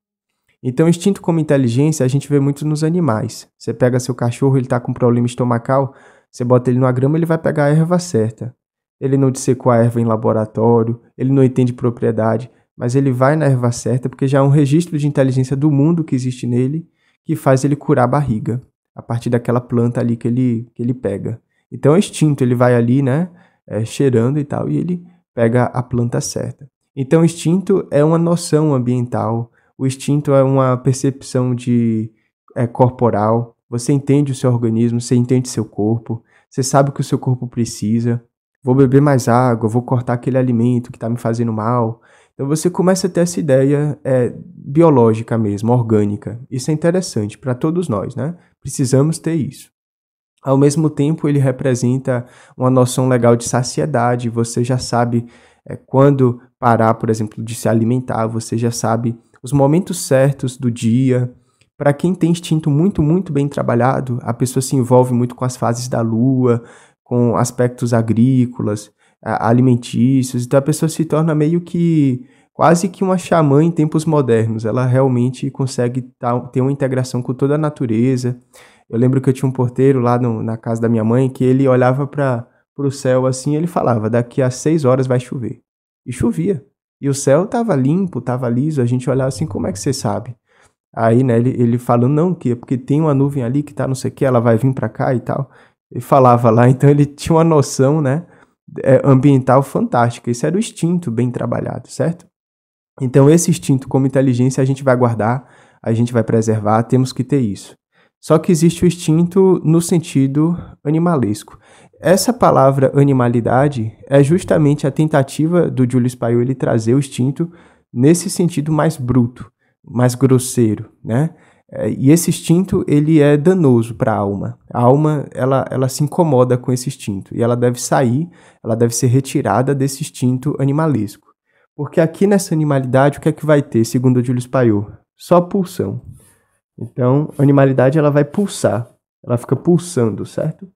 Então, instinto como inteligência a gente vê muito nos animais. Você pega seu cachorro, ele está com problema estomacal, você bota ele numa grama, ele vai pegar a erva certa. Ele não dissecou a erva em laboratório, ele não entende propriedade, mas ele vai na erva certa porque já há é um registro de inteligência do mundo que existe nele que faz ele curar a barriga a partir daquela planta ali que ele, que ele pega. Então é instinto, ele vai ali, né, é, cheirando e tal, e ele pega a planta certa. Então instinto é uma noção ambiental, o instinto é uma percepção de é, corporal. Você entende o seu organismo, você entende seu corpo, você sabe o que o seu corpo precisa. Vou beber mais água, vou cortar aquele alimento que está me fazendo mal. Então você começa a ter essa ideia é, biológica mesmo, orgânica. Isso é interessante para todos nós, né? Precisamos ter isso. Ao mesmo tempo, ele representa uma noção legal de saciedade. Você já sabe é, quando parar, por exemplo, de se alimentar, você já sabe os momentos certos do dia. Para quem tem instinto muito, muito bem trabalhado, a pessoa se envolve muito com as fases da lua, com aspectos agrícolas, alimentícios. Então a pessoa se torna meio que quase que uma xamã em tempos modernos. Ela realmente consegue ter uma integração com toda a natureza. Eu lembro que eu tinha um porteiro lá no, na casa da minha mãe que ele olhava para o céu assim ele falava: daqui a seis horas vai chover. E chovia. E o céu estava limpo, estava liso, a gente olhava assim, como é que você sabe? Aí, né, ele, ele falou não, que é porque tem uma nuvem ali que tá não sei o que, ela vai vir para cá e tal. Ele falava lá, então ele tinha uma noção, né, é, ambiental fantástica. Isso era o instinto bem trabalhado, certo? Então, esse instinto como inteligência a gente vai guardar, a gente vai preservar, temos que ter isso. Só que existe o instinto no sentido animalesco. Essa palavra animalidade é justamente a tentativa do Julius Paoli trazer o instinto nesse sentido mais bruto, mais grosseiro, né? É, e esse instinto, ele é danoso para a alma. A alma, ela, ela se incomoda com esse instinto e ela deve sair, ela deve ser retirada desse instinto animalesco. Porque aqui nessa animalidade, o que é que vai ter, segundo Julius Paiô? Só pulsão. Então, a animalidade ela vai pulsar, ela fica pulsando, certo?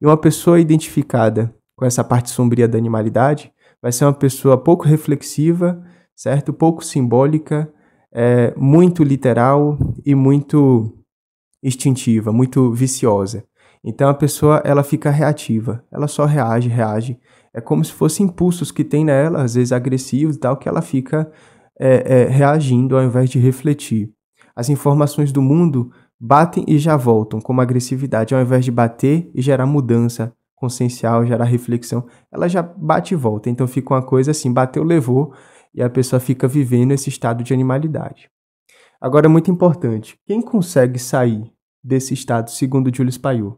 E uma pessoa identificada com essa parte sombria da animalidade vai ser uma pessoa pouco reflexiva, certo? Pouco simbólica, é, muito literal e muito instintiva, muito viciosa. Então a pessoa ela fica reativa, ela só reage, reage. É como se fossem impulsos que tem nela, às vezes agressivos e tal, que ela fica é, é, reagindo ao invés de refletir. As informações do mundo batem e já voltam, como agressividade. Ao invés de bater e gerar mudança consciencial, gerar reflexão, ela já bate e volta. Então fica uma coisa assim: bateu, levou, e a pessoa fica vivendo esse estado de animalidade. Agora, é muito importante: quem consegue sair desse estado, segundo Júlio Payot?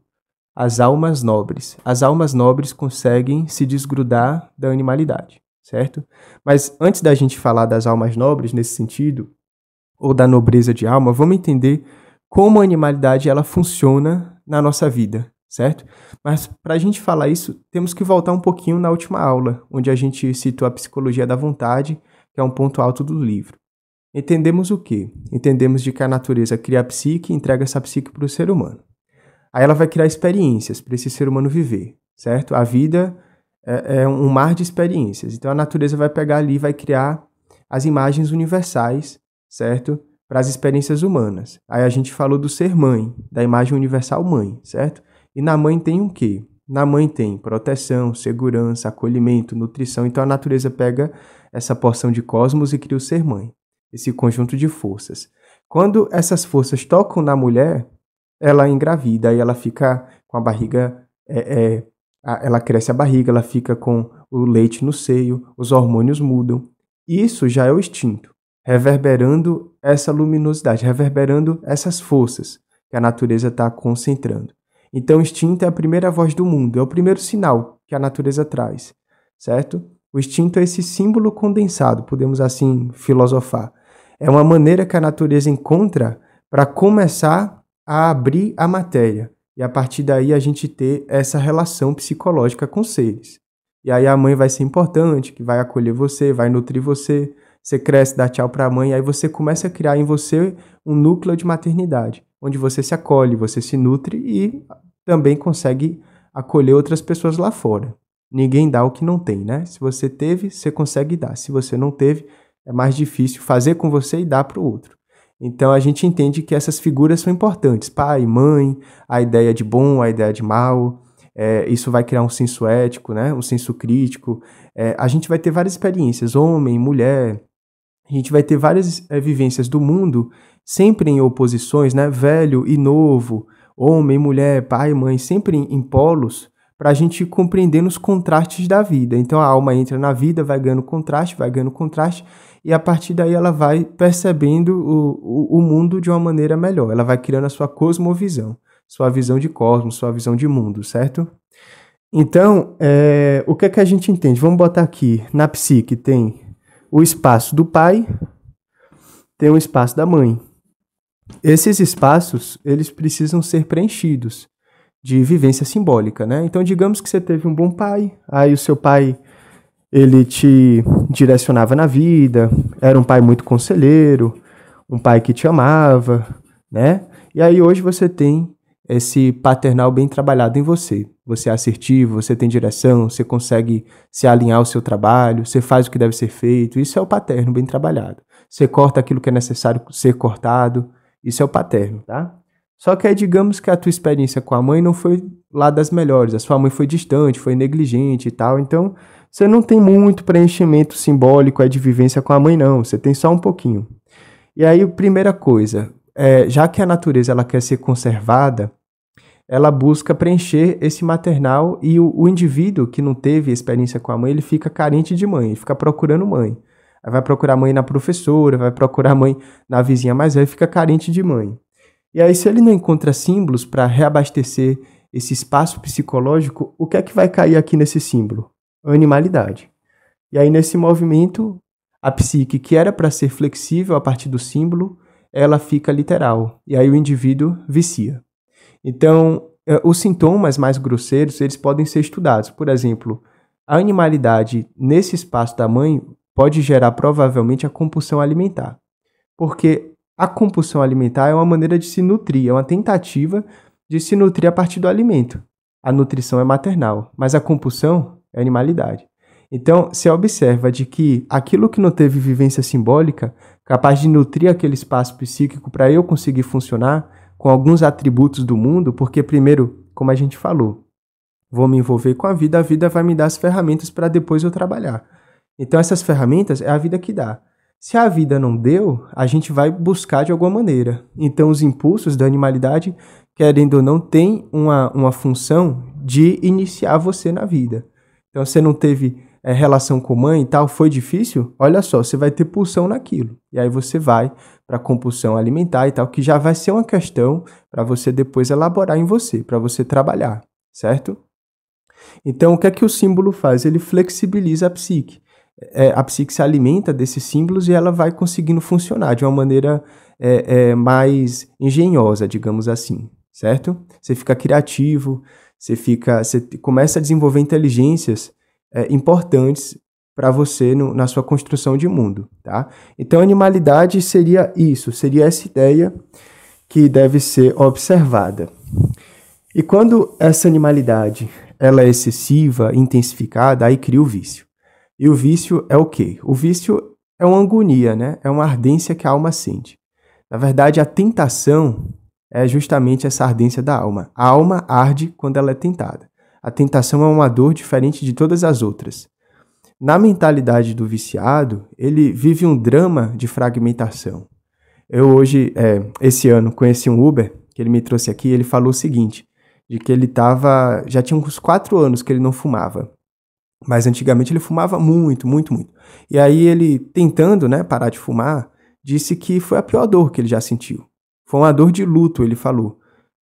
As almas nobres. As almas nobres conseguem se desgrudar da animalidade, certo? Mas antes da gente falar das almas nobres nesse sentido, ou da nobreza de alma, vamos entender como a animalidade ela funciona na nossa vida, certo? Mas para a gente falar isso, temos que voltar um pouquinho na última aula, onde a gente citou a psicologia da vontade, que é um ponto alto do livro. Entendemos o quê? Entendemos de que a natureza cria a psique e entrega essa psique para o ser humano. Aí ela vai criar experiências para esse ser humano viver, certo? A vida é, é um mar de experiências. Então a natureza vai pegar ali e vai criar as imagens universais certo? Para as experiências humanas. Aí a gente falou do ser mãe, da imagem universal mãe, certo? E na mãe tem o quê? Na mãe tem proteção, segurança, acolhimento, nutrição. Então a natureza pega essa porção de cosmos e cria o ser mãe, esse conjunto de forças. Quando essas forças tocam na mulher, ela engravida e ela fica com a barriga, é, é, ela cresce a barriga, ela fica com o leite no seio, os hormônios mudam. Isso já é o instinto reverberando essa luminosidade, reverberando essas forças que a natureza está concentrando. Então, o instinto é a primeira voz do mundo, é o primeiro sinal que a natureza traz, certo? O instinto é esse símbolo condensado, podemos assim filosofar. É uma maneira que a natureza encontra para começar a abrir a matéria e a partir daí a gente ter essa relação psicológica com seres. E aí a mãe vai ser importante, que vai acolher você, vai nutrir você, você cresce, dá tchau para a mãe, aí você começa a criar em você um núcleo de maternidade, onde você se acolhe, você se nutre e também consegue acolher outras pessoas lá fora. Ninguém dá o que não tem, né? Se você teve, você consegue dar. Se você não teve, é mais difícil fazer com você e dar para o outro. Então a gente entende que essas figuras são importantes, pai, mãe, a ideia de bom, a ideia de mal, é, isso vai criar um senso ético, né? um senso crítico. É, a gente vai ter várias experiências, homem, mulher, a gente vai ter várias é, vivências do mundo sempre em oposições, né? Velho e novo, homem, mulher, pai e mãe, sempre em, em polos, para a gente compreender os contrastes da vida. Então a alma entra na vida, vai ganhando contraste, vai ganhando contraste, e a partir daí ela vai percebendo o, o, o mundo de uma maneira melhor. Ela vai criando a sua cosmovisão, sua visão de cosmos, sua visão de mundo, certo? Então, é, o que é que a gente entende? Vamos botar aqui, na psique tem o espaço do pai, tem o espaço da mãe. Esses espaços, eles precisam ser preenchidos de vivência simbólica, né? Então, digamos que você teve um bom pai, aí o seu pai ele te direcionava na vida, era um pai muito conselheiro, um pai que te amava, né? E aí hoje você tem esse paternal bem trabalhado em você. Você é assertivo, você tem direção, você consegue se alinhar ao seu trabalho, você faz o que deve ser feito. Isso é o paterno bem trabalhado. Você corta aquilo que é necessário ser cortado. Isso é o paterno, tá? Só que aí digamos que a tua experiência com a mãe não foi lá das melhores. A sua mãe foi distante, foi negligente e tal. Então, você não tem muito preenchimento simbólico aí de vivência com a mãe, não. Você tem só um pouquinho. E aí, primeira coisa, é, já que a natureza ela quer ser conservada, ela busca preencher esse maternal e o, o, indivíduo que não teve experiência com a mãe, ele fica carente de mãe, ele fica procurando mãe. Aí vai procurar mãe na professora, vai procurar mãe na vizinha mais velha, fica carente de mãe. E aí, se ele não encontra símbolos para reabastecer esse espaço psicológico, o que é que vai cair aqui nesse símbolo? Animalidade. E aí, nesse movimento, a psique, que era para ser flexível a partir do símbolo, ela fica literal. E aí o indivíduo vicia. Então, eh, os sintomas mais grosseiros, eles podem ser estudados. Por exemplo, a animalidade nesse espaço da mãe pode gerar provavelmente a compulsão alimentar. Porque a compulsão alimentar é uma maneira de se nutrir, é uma tentativa de se nutrir a partir do alimento. A nutrição é maternal, mas a compulsão é animalidade. Então, se observa de que aquilo que não teve vivência simbólica, capaz de nutrir aquele espaço psíquico para eu conseguir funcionar, com alguns atributos do mundo, porque, primeiro, como a gente falou, vou me envolver com a vida, a vida vai me dar as ferramentas para depois eu trabalhar. Então, essas ferramentas é a vida que dá. Se a vida não deu, a gente vai buscar de alguma maneira. Então, os impulsos da animalidade, querendo ou não, tem uma, uma função de iniciar você na vida. Então, você não teve é, relação com mãe e tal foi difícil, olha só, você vai ter pulsão naquilo. E aí você vai para compulsão alimentar e tal, que já vai ser uma questão para você depois elaborar em você, para você trabalhar, certo? Então, o que é que o símbolo faz? Ele flexibiliza a psique. É, a psique se alimenta desses símbolos e ela vai conseguindo funcionar de uma maneira é, é, mais engenhosa, digamos assim, certo? Você fica criativo, você fica, você começa a desenvolver inteligências é, importantes para você no, na sua construção de mundo, tá? Então, animalidade seria isso, seria essa ideia que deve ser observada. E quando essa animalidade ela é excessiva, intensificada, aí cria o vício. E o vício é o quê? O vício é uma agonia, né? É uma ardência que a alma sente. Na verdade, a tentação é justamente essa ardência da alma. A alma arde quando ela é tentada a tentação é uma dor diferente de todas as outras. Na mentalidade do viciado, ele vive um drama de fragmentação. Eu hoje, é, esse ano, conheci um Uber que ele me trouxe aqui. Ele falou o seguinte: de que ele tava, já tinha uns quatro anos que ele não fumava, mas antigamente ele fumava muito, muito, muito. E aí ele tentando, né, parar de fumar, disse que foi a pior dor que ele já sentiu. Foi uma dor de luto, ele falou.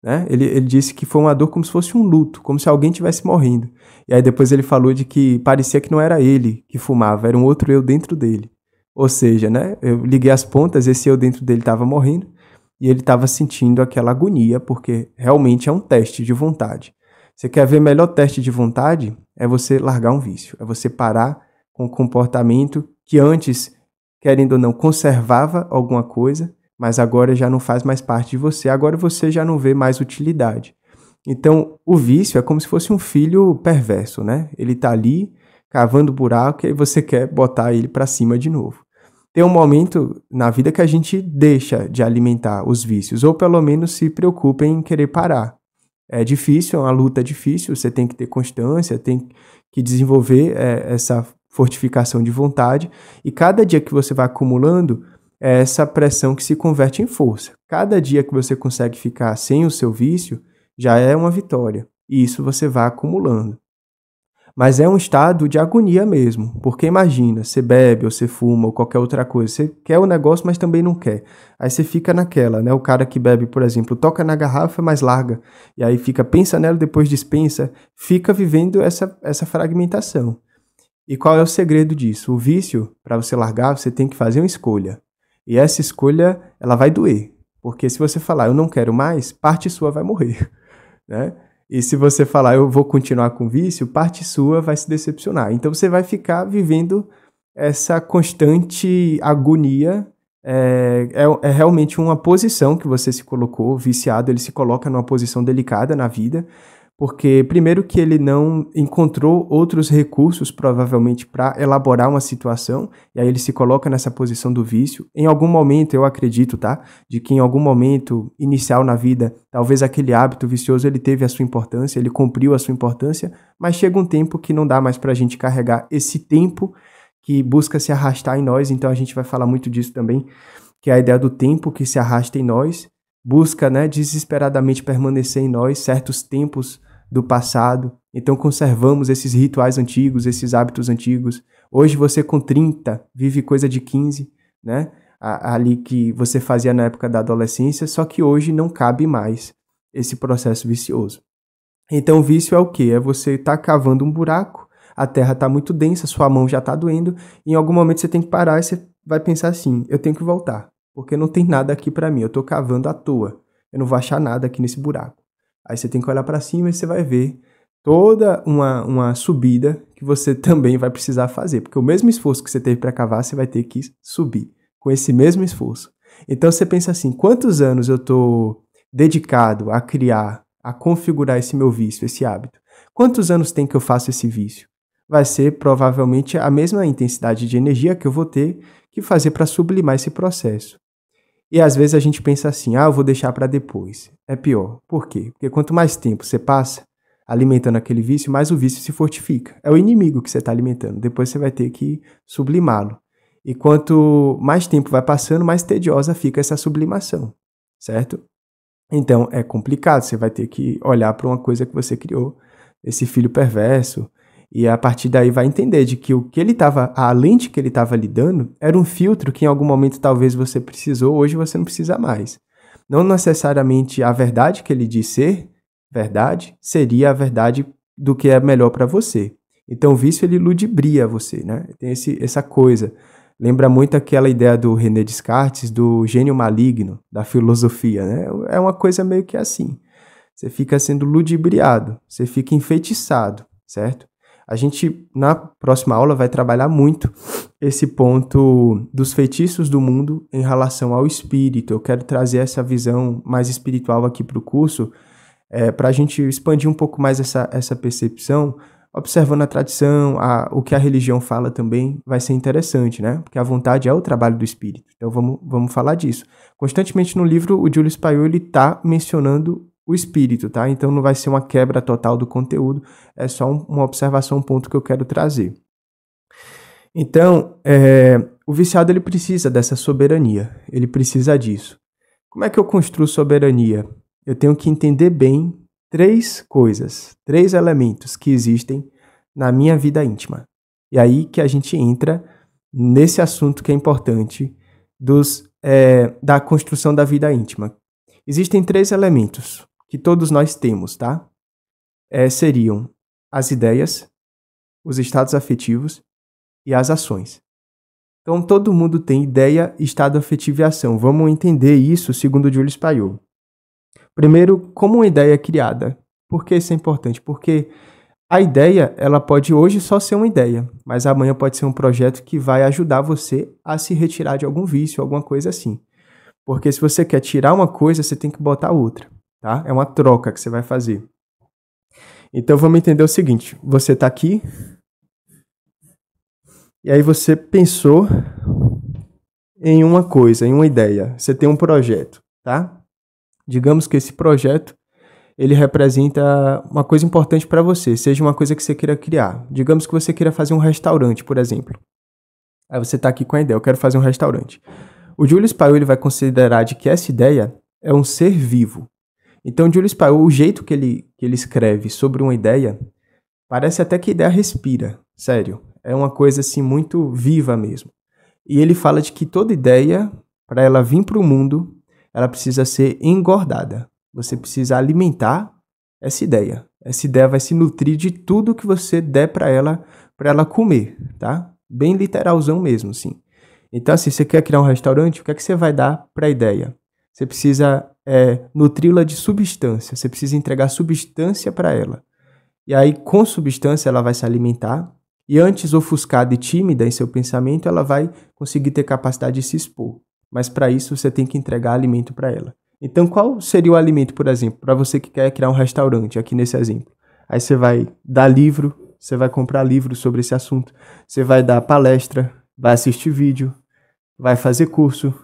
Né? Ele, ele disse que foi uma dor como se fosse um luto, como se alguém tivesse morrendo. E aí depois ele falou de que parecia que não era ele que fumava, era um outro eu dentro dele. Ou seja, né, eu liguei as pontas, esse eu dentro dele estava morrendo e ele estava sentindo aquela agonia, porque realmente é um teste de vontade. Você quer ver melhor teste de vontade? É você largar um vício, é você parar com o comportamento que antes, querendo ou não, conservava alguma coisa mas agora já não faz mais parte de você, agora você já não vê mais utilidade. Então, o vício é como se fosse um filho perverso, né? Ele está ali cavando buraco e você quer botar ele para cima de novo. Tem um momento na vida que a gente deixa de alimentar os vícios, ou pelo menos se preocupa em querer parar. É difícil, é uma luta difícil, você tem que ter constância, tem que desenvolver é, essa fortificação de vontade, e cada dia que você vai acumulando, é essa pressão que se converte em força. Cada dia que você consegue ficar sem o seu vício já é uma vitória, e isso você vai acumulando. Mas é um estado de agonia mesmo, porque imagina, você bebe ou você fuma ou qualquer outra coisa, você quer o negócio, mas também não quer. Aí você fica naquela, né? O cara que bebe, por exemplo, toca na garrafa, mas larga, e aí fica, pensa nela, depois dispensa, fica vivendo essa, essa fragmentação. E qual é o segredo disso? O vício, para você largar, você tem que fazer uma escolha. E essa escolha, ela vai doer, porque se você falar eu não quero mais, parte sua vai morrer, né? E se você falar eu vou continuar com vício, parte sua vai se decepcionar. Então você vai ficar vivendo essa constante agonia. É, é, é, realmente uma posição que você se colocou, viciado, ele se coloca numa posição delicada na vida, porque primeiro que ele não encontrou outros recursos provavelmente para elaborar uma situação e aí ele se coloca nessa posição do vício. Em algum momento eu acredito, tá, de que em algum momento inicial na vida, talvez aquele hábito vicioso ele teve a sua importância, ele cumpriu a sua importância, mas chega um tempo que não dá mais para a gente carregar esse tempo que busca se arrastar em nós. Então a gente vai falar muito disso também, que é a ideia do tempo que se arrasta em nós. Busca, né, desesperadamente permanecer em nós certos tempos do passado. Então conservamos esses rituais antigos, esses hábitos antigos. Hoje você com 30 vive coisa de 15, né? Ali que você fazia na época da adolescência, só que hoje não cabe mais esse processo vicioso. Então o vício é o quê? É você estar tá cavando um buraco, a terra está muito densa, sua mão já está doendo, em algum momento você tem que parar e você vai pensar assim: eu tenho que voltar, porque não tem nada aqui para mim, eu estou cavando à toa, eu não vou achar nada aqui nesse buraco. Aí você tem que olhar para cima e você vai ver toda uma, uma subida que você também vai precisar fazer, porque o mesmo esforço que você teve para cavar, você vai ter que subir com esse mesmo esforço. Então você pensa assim: quantos anos eu estou dedicado a criar, a configurar esse meu vício, esse hábito? Quantos anos tem que eu faço esse vício? Vai ser provavelmente a mesma intensidade de energia que eu vou ter que fazer para sublimar esse processo. E às vezes a gente pensa assim: ah, eu vou deixar para depois. É pior. Por quê? Porque quanto mais tempo você passa alimentando aquele vício, mais o vício se fortifica. É o inimigo que você está alimentando. Depois você vai ter que sublimá-lo. E quanto mais tempo vai passando, mais tediosa fica essa sublimação, certo? Então é complicado. Você vai ter que olhar para uma coisa que você criou, esse filho perverso, e a partir daí vai entender de que o que ele estava, a lente que ele estava lidando, era um filtro que em algum momento talvez você precisou, hoje você não precisa mais. Não necessariamente a verdade que ele diz ser verdade seria a verdade do que é melhor para você. Então o vício ele ludibria você, né? Tem esse, essa coisa. Lembra muito aquela ideia do René Descartes do gênio maligno, da filosofia, né? É uma coisa meio que assim. Você fica sendo ludibriado, você fica enfeitiçado, certo? A gente, na próxima aula, vai trabalhar muito esse ponto dos feitiços do mundo em relação ao espírito. Eu quero trazer essa visão mais espiritual aqui para o curso, é, para a gente expandir um pouco mais essa, essa percepção, observando a tradição, a, o que a religião fala também, vai ser interessante, né? Porque a vontade é o trabalho do espírito. Então vamos, vamos falar disso. Constantemente no livro, o Julius Paiol está mencionando o espírito, tá? Então não vai ser uma quebra total do conteúdo, é só um, uma observação, um ponto que eu quero trazer. Então, é, o viciado ele precisa dessa soberania, ele precisa disso. Como é que eu construo soberania? Eu tenho que entender bem três coisas, três elementos que existem na minha vida íntima. E aí que a gente entra nesse assunto que é importante dos, é, da construção da vida íntima. Existem três elementos: que todos nós temos, tá? É, seriam as ideias, os estados afetivos e as ações. Então, todo mundo tem ideia, estado afetivo e ação. Vamos entender isso segundo Jules Paiol. Primeiro, como uma ideia é criada. Por que isso é importante? Porque a ideia, ela pode hoje só ser uma ideia, mas amanhã pode ser um projeto que vai ajudar você a se retirar de algum vício, alguma coisa assim. Porque se você quer tirar uma coisa, você tem que botar outra tá? É uma troca que você vai fazer. Então vamos entender o seguinte: você está aqui e aí você pensou em uma coisa, em uma ideia. Você tem um projeto, tá? Digamos que esse projeto ele representa uma coisa importante para você, seja uma coisa que você queira criar. Digamos que você queira fazer um restaurante, por exemplo. Aí você está aqui com a ideia, eu quero fazer um restaurante. O Julius Paul ele vai considerar de que essa ideia é um ser vivo, então, Julius Paul, o jeito que ele, que ele escreve sobre uma ideia, parece até que a ideia respira, sério. É uma coisa assim muito viva mesmo. E ele fala de que toda ideia, para ela vir para o mundo, ela precisa ser engordada. Você precisa alimentar essa ideia. Essa ideia vai se nutrir de tudo que você der para ela, para ela comer, tá? Bem literalzão mesmo, sim. Então, assim, você quer criar um restaurante, o que é que você vai dar para a ideia? Você precisa é, nutri-la de substância, você precisa entregar substância para ela. E aí, com substância, ela vai se alimentar, e antes ofuscada e tímida em seu pensamento, ela vai conseguir ter capacidade de se expor. Mas para isso, você tem que entregar alimento para ela. Então, qual seria o alimento, por exemplo, para você que quer criar um restaurante, aqui nesse exemplo? Aí você vai dar livro, você vai comprar livro sobre esse assunto, você vai dar palestra, vai assistir vídeo, vai fazer curso,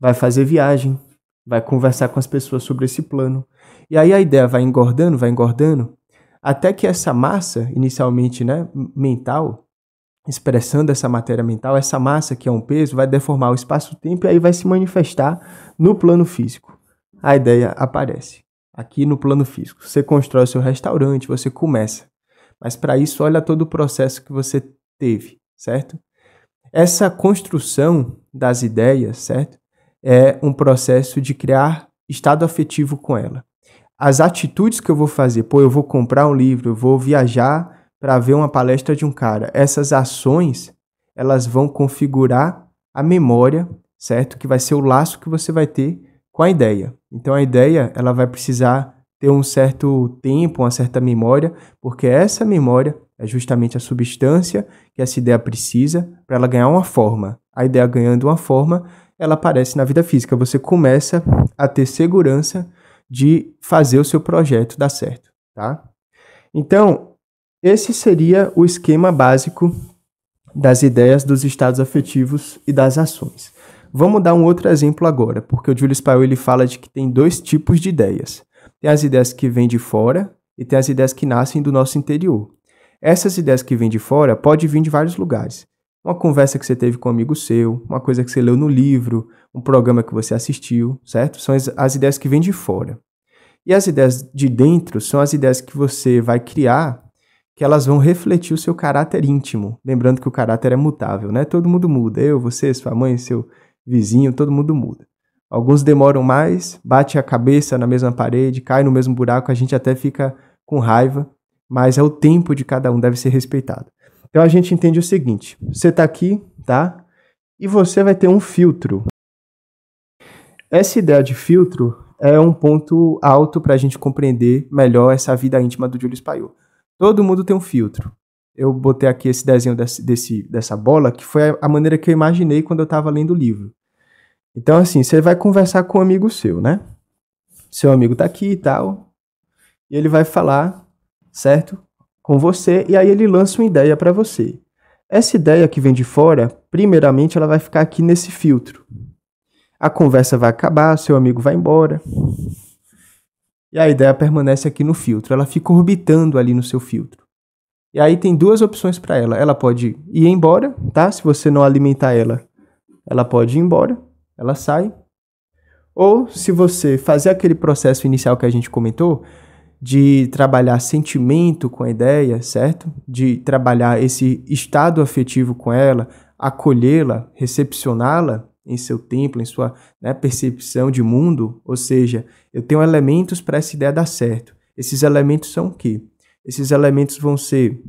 vai fazer viagem, vai conversar com as pessoas sobre esse plano. E aí a ideia vai engordando, vai engordando, até que essa massa, inicialmente né, mental, expressando essa matéria mental, essa massa que é um peso, vai deformar o espaço-tempo e aí vai se manifestar no plano físico. A ideia aparece aqui no plano físico. Você constrói o seu restaurante, você começa. Mas para isso, olha todo o processo que você teve, certo? Essa construção das ideias, certo? é um processo de criar estado afetivo com ela. As atitudes que eu vou fazer, pô, eu vou comprar um livro, eu vou viajar para ver uma palestra de um cara. Essas ações, elas vão configurar a memória, certo? Que vai ser o laço que você vai ter com a ideia. Então a ideia, ela vai precisar ter um certo tempo, uma certa memória, porque essa memória é justamente a substância que essa ideia precisa para ela ganhar uma forma. A ideia ganhando uma forma, ela aparece na vida física. Você começa a ter segurança de fazer o seu projeto dar certo, tá? Então, esse seria o esquema básico das ideias, dos estados afetivos e das ações. Vamos dar um outro exemplo agora, porque o Júlio Spau ele fala de que tem dois tipos de ideias. Tem as ideias que vêm de fora e tem as ideias que nascem do nosso interior. Essas ideias que vêm de fora podem vir de vários lugares uma conversa que você teve com um amigo seu, uma coisa que você leu no livro, um programa que você assistiu, certo? São as, as ideias que vêm de fora. E as ideias de dentro são as ideias que você vai criar, que elas vão refletir o seu caráter íntimo. Lembrando que o caráter é mutável, né? Todo mundo muda. Eu, você, sua mãe, seu vizinho, todo mundo muda. Alguns demoram mais, bate a cabeça na mesma parede, cai no mesmo buraco, a gente até fica com raiva, mas é o tempo de cada um deve ser respeitado. Então a gente entende o seguinte: você está aqui, tá? E você vai ter um filtro. Essa ideia de filtro é um ponto alto para a gente compreender melhor essa vida íntima do Júlio Spaiu. Todo mundo tem um filtro. Eu botei aqui esse desenho desse, desse, dessa bola, que foi a maneira que eu imaginei quando eu estava lendo o livro. Então, assim, você vai conversar com um amigo seu, né? Seu amigo está aqui e tal. E ele vai falar, certo? com você e aí ele lança uma ideia para você. Essa ideia que vem de fora, primeiramente ela vai ficar aqui nesse filtro. A conversa vai acabar, seu amigo vai embora. E a ideia permanece aqui no filtro, ela fica orbitando ali no seu filtro. E aí tem duas opções para ela. Ela pode ir embora, tá? Se você não alimentar ela, ela pode ir embora, ela sai. Ou se você fazer aquele processo inicial que a gente comentou, de trabalhar sentimento com a ideia, certo? De trabalhar esse estado afetivo com ela, acolhê-la, recepcioná-la em seu templo, em sua né, percepção de mundo, ou seja, eu tenho elementos para essa ideia dar certo. Esses elementos são o quê? Esses elementos vão ser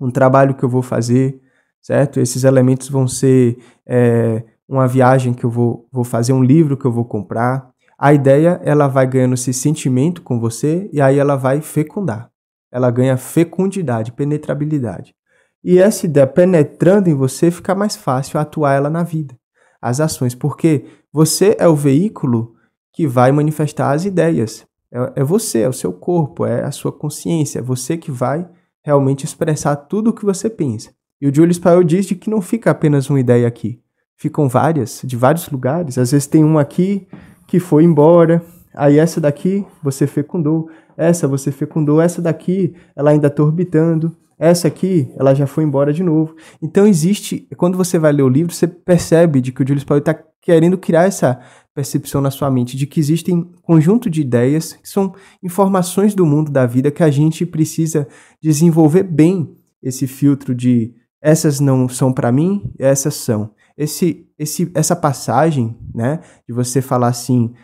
um trabalho que eu vou fazer, certo? Esses elementos vão ser é, uma viagem que eu vou, vou fazer, um livro que eu vou comprar, a ideia, ela vai ganhando esse sentimento com você e aí ela vai fecundar. Ela ganha fecundidade, penetrabilidade. E essa ideia penetrando em você fica mais fácil atuar ela na vida, as ações, porque você é o veículo que vai manifestar as ideias. É, é você, é o seu corpo, é a sua consciência, é você que vai realmente expressar tudo o que você pensa. E o Julius Powell diz de que não fica apenas uma ideia aqui, ficam várias, de vários lugares. Às vezes tem uma aqui, que foi embora. Aí essa daqui você fecundou, essa você fecundou, essa daqui ela ainda está orbitando, essa aqui ela já foi embora de novo. Então existe, quando você vai ler o livro, você percebe de que o Julius Pauli está querendo criar essa percepção na sua mente de que existem conjunto de ideias que são informações do mundo da vida que a gente precisa desenvolver bem esse filtro de essas não são para mim, essas são esse, esse, essa passagem, né, de você falar assim,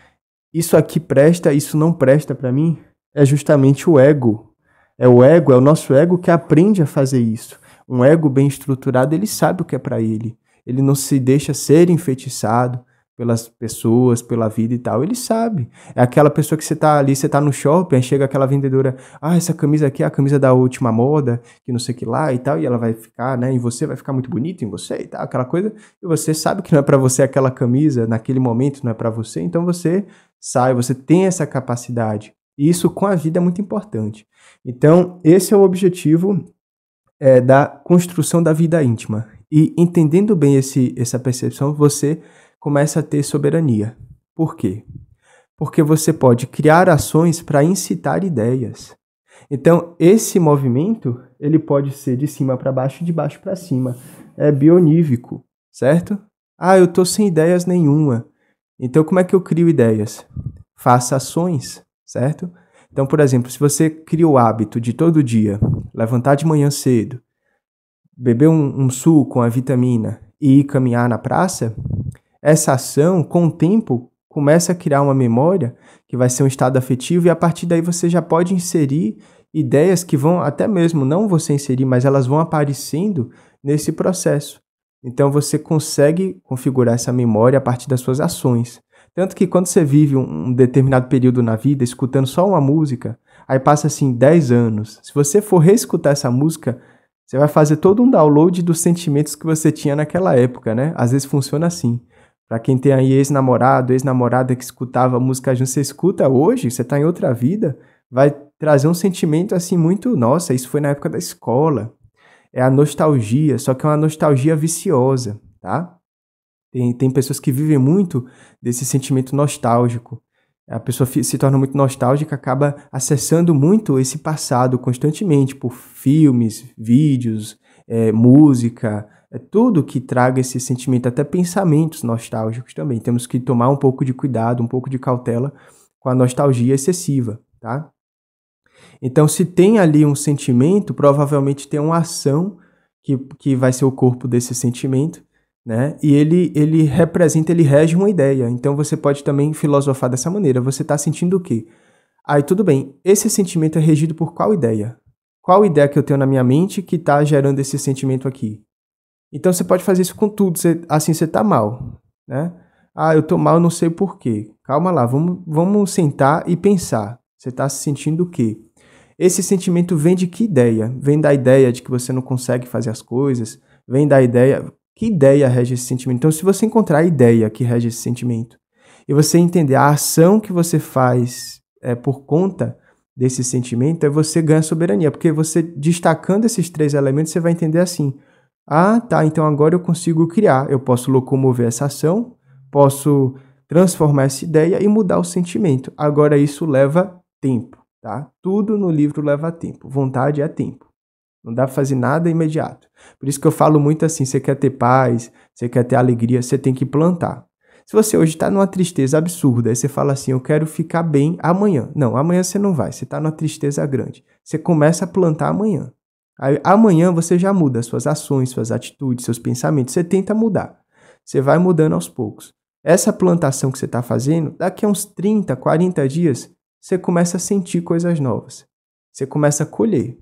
isso aqui presta, isso não presta para mim, é justamente o ego. É o ego, é o nosso ego que aprende a fazer isso. Um ego bem estruturado, ele sabe o que é para ele. Ele não se deixa ser enfeitiçado, pelas pessoas, pela vida e tal, ele sabe. É aquela pessoa que você tá ali, você tá no shopping, aí chega aquela vendedora, ah, essa camisa aqui é a camisa da última moda, que não sei que lá e tal, e ela vai ficar, né, em você, vai ficar muito bonita em você e tal, aquela coisa, e você sabe que não é para você aquela camisa, naquele momento não é para você, então você sai, você tem essa capacidade. E isso com a vida é muito importante. Então, esse é o objetivo é, da construção da vida íntima. E entendendo bem esse, essa percepção, você começa a ter soberania. Por quê? Porque você pode criar ações para incitar ideias. Então, esse movimento, ele pode ser de cima para baixo e de baixo para cima. É bionívico, certo? Ah, eu tô sem ideias nenhuma. Então, como é que eu crio ideias? Faça ações, certo? Então, por exemplo, se você cria o hábito de todo dia levantar de manhã cedo, beber um, um suco, a vitamina e ir caminhar na praça, essa ação, com o tempo, começa a criar uma memória que vai ser um estado afetivo e a partir daí você já pode inserir ideias que vão até mesmo não você inserir, mas elas vão aparecendo nesse processo. Então você consegue configurar essa memória a partir das suas ações. Tanto que quando você vive um determinado período na vida escutando só uma música, aí passa assim 10 anos. Se você for reescutar essa música, você vai fazer todo um download dos sentimentos que você tinha naquela época, né? Às vezes funciona assim. Para quem tem aí ex-namorado, ex-namorada que escutava música junto, você escuta hoje, você tá em outra vida, vai trazer um sentimento assim muito, nossa, isso foi na época da escola. É a nostalgia, só que é uma nostalgia viciosa, tá? Tem, tem pessoas que vivem muito desse sentimento nostálgico. A pessoa se torna muito nostálgica, acaba acessando muito esse passado constantemente por filmes, vídeos, é, música, é tudo que traga esse sentimento, até pensamentos nostálgicos também. Temos que tomar um pouco de cuidado, um pouco de cautela com a nostalgia excessiva, tá? Então, se tem ali um sentimento, provavelmente tem uma ação que, que vai ser o corpo desse sentimento, né? E ele, ele representa, ele rege uma ideia. Então, você pode também filosofar dessa maneira. Você está sentindo o quê? Aí, tudo bem. Esse sentimento é regido por qual ideia? Qual ideia que eu tenho na minha mente que está gerando esse sentimento aqui? Então você pode fazer isso com tudo, você, assim você tá mal, né? Ah, eu tô mal, não sei por quê. Calma lá, vamos, vamos sentar e pensar. Você está se sentindo o quê? Esse sentimento vem de que ideia? Vem da ideia de que você não consegue fazer as coisas? Vem da ideia. Que ideia rege esse sentimento? Então, se você encontrar a ideia que rege esse sentimento e você entender a ação que você faz é, por conta desse sentimento, é você ganha soberania, porque você destacando esses três elementos, você vai entender assim: ah, tá, então agora eu consigo criar, eu posso locomover essa ação, posso transformar essa ideia e mudar o sentimento. Agora isso leva tempo, tá? Tudo no livro leva tempo. Vontade é tempo. Não dá pra fazer nada imediato. Por isso que eu falo muito assim: você quer ter paz, você quer ter alegria, você tem que plantar. Se você hoje está numa tristeza absurda, aí você fala assim: eu quero ficar bem amanhã. Não, amanhã você não vai, você está numa tristeza grande. Você começa a plantar amanhã. Aí, amanhã você já muda suas ações, suas atitudes, seus pensamentos. Você tenta mudar. Você vai mudando aos poucos. Essa plantação que você está fazendo, daqui a uns 30, 40 dias, você começa a sentir coisas novas. Você começa a colher,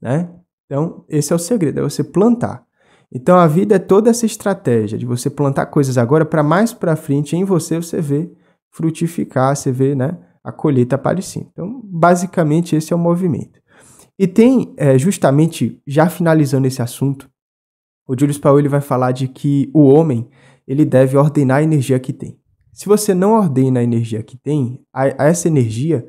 né? Então, esse é o segredo, é você plantar. Então, a vida é toda essa estratégia de você plantar coisas agora para mais para frente em você você ver frutificar, você vê, né, a colheita aparecendo. Então, basicamente esse é o movimento. E tem, é, justamente, já finalizando esse assunto, o Julius Paul vai falar de que o homem ele deve ordenar a energia que tem. Se você não ordena a energia que tem, a, a essa energia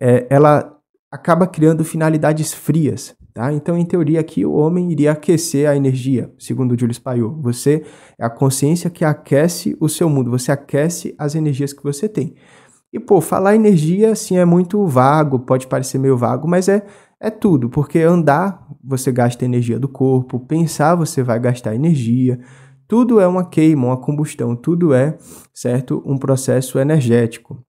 é, ela acaba criando finalidades frias. Tá? Então, em teoria, aqui o homem iria aquecer a energia, segundo Julius Paiot. Você é a consciência que aquece o seu mundo, você aquece as energias que você tem. E, pô, falar energia, assim, é muito vago, pode parecer meio vago, mas é é tudo, porque andar você gasta energia do corpo, pensar você vai gastar energia, tudo é uma queima, uma combustão, tudo é, certo, um processo energético,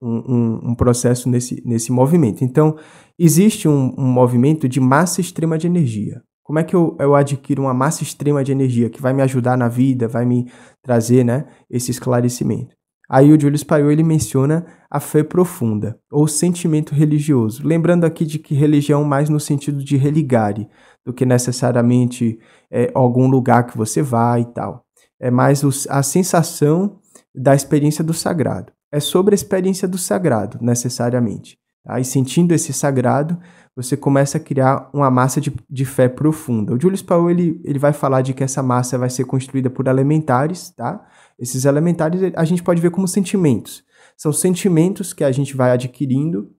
um, um, um processo nesse, nesse movimento. Então, existe um, um, movimento de massa extrema de energia. Como é que eu, eu adquiro uma massa extrema de energia que vai me ajudar na vida, vai me trazer né, esse esclarecimento? Aí o Julius Paiol ele menciona a fé profunda, ou sentimento religioso, lembrando aqui de que religião é mais no sentido de religare, do que necessariamente é, algum lugar que você vai e tal. É mais os, a sensação da experiência do sagrado. É sobre a experiência do sagrado, necessariamente. Aí tá? sentindo esse sagrado, você começa a criar uma massa de, de fé profunda. O Julius Powell ele, ele vai falar de que essa massa vai ser construída por elementares, tá? Esses elementares a gente pode ver como sentimentos. São sentimentos que a gente vai adquirindo